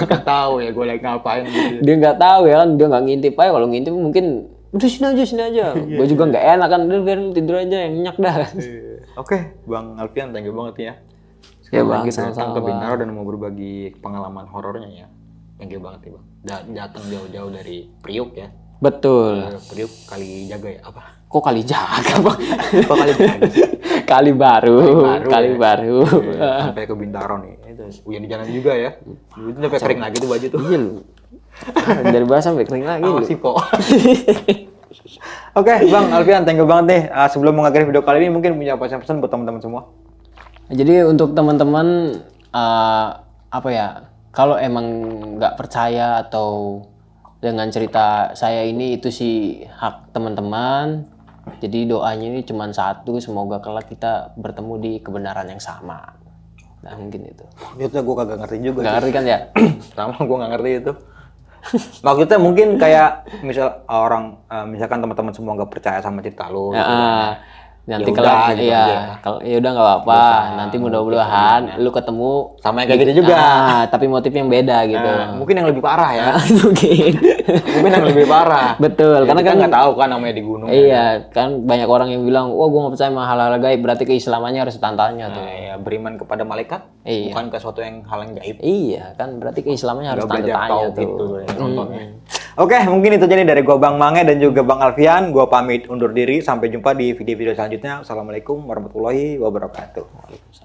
Gak tahu ya gue lagi ngapain gitu. Dia nggak tahu ya kan, dia nggak ngintip aja. Kalau ngintip mungkin udah sini aja sini aja. [laughs] Iya, gue juga iya. nggak enak kan, udah biar tidur aja yang nyak dah. Iya. Oke, Bang Alfian, thank you banget ya. ya Sekali ya, bang, lagi datang ke Bintaro dan mau berbagi pengalaman horornya ya. Thank you banget ya, Bang. datang jauh-jauh dari Priuk ya. Betul. Eh, Priuk kali jaga ya apa? Kok kali jaga, Bang? [laughs] Kok kali jaga? [laughs] kali baru, kali baru. Kali ya. baru. sampai ke Bintaro nih. Itu hujan di jalan juga ya. Itu sampai kering lagi tuh baju tuh. Iya. [laughs] Dari bahasa sampai kering lagi. Masih kok. Oke, okay, Bang Alfian, thank you banget nih. Uh, sebelum mengakhiri video kali ini mungkin punya pesan-pesan buat teman-teman semua. Jadi untuk teman-teman uh, apa ya? Kalau emang nggak percaya atau dengan cerita saya ini itu sih hak teman-teman. Jadi doanya ini cuma satu, semoga kelak kita bertemu di kebenaran yang sama. Nah mungkin itu. Itu gue kagak ngerti juga. Gak ngerti kan ya? Lama gue gak ngerti itu maksudnya mungkin kayak misal orang eh, misalkan teman-teman semua nggak percaya sama cerita lu gitu kan ya, gitu. uh, nanti ya kalau gitu ya kalau ya udah nggak apa-apa iya, nanti mudah-mudahan gitu. lu ketemu sama yang kayak gitu juga ah, tapi motif yang beda nah, gitu nah, mungkin yang lebih parah ya ah, [laughs] mungkin mungkin yang lebih parah betul ya, karena kan nggak tahu kan namanya di gunung iya kan, kan banyak orang yang bilang wah oh, gue nggak percaya mahal hal-hal gaib berarti keislamannya harus tantangnya nah, ya beriman kepada malaikat iya. bukan ke suatu yang hal yang gaib iya kan berarti keislamannya harus tantangnya tuh gitu, ya, hmm. Oke, mungkin itu jadi dari gue Bang Mange dan juga Bang Alfian. Gue pamit undur diri. Sampai jumpa di video-video selanjutnya. Assalamualaikum warahmatullahi wabarakatuh.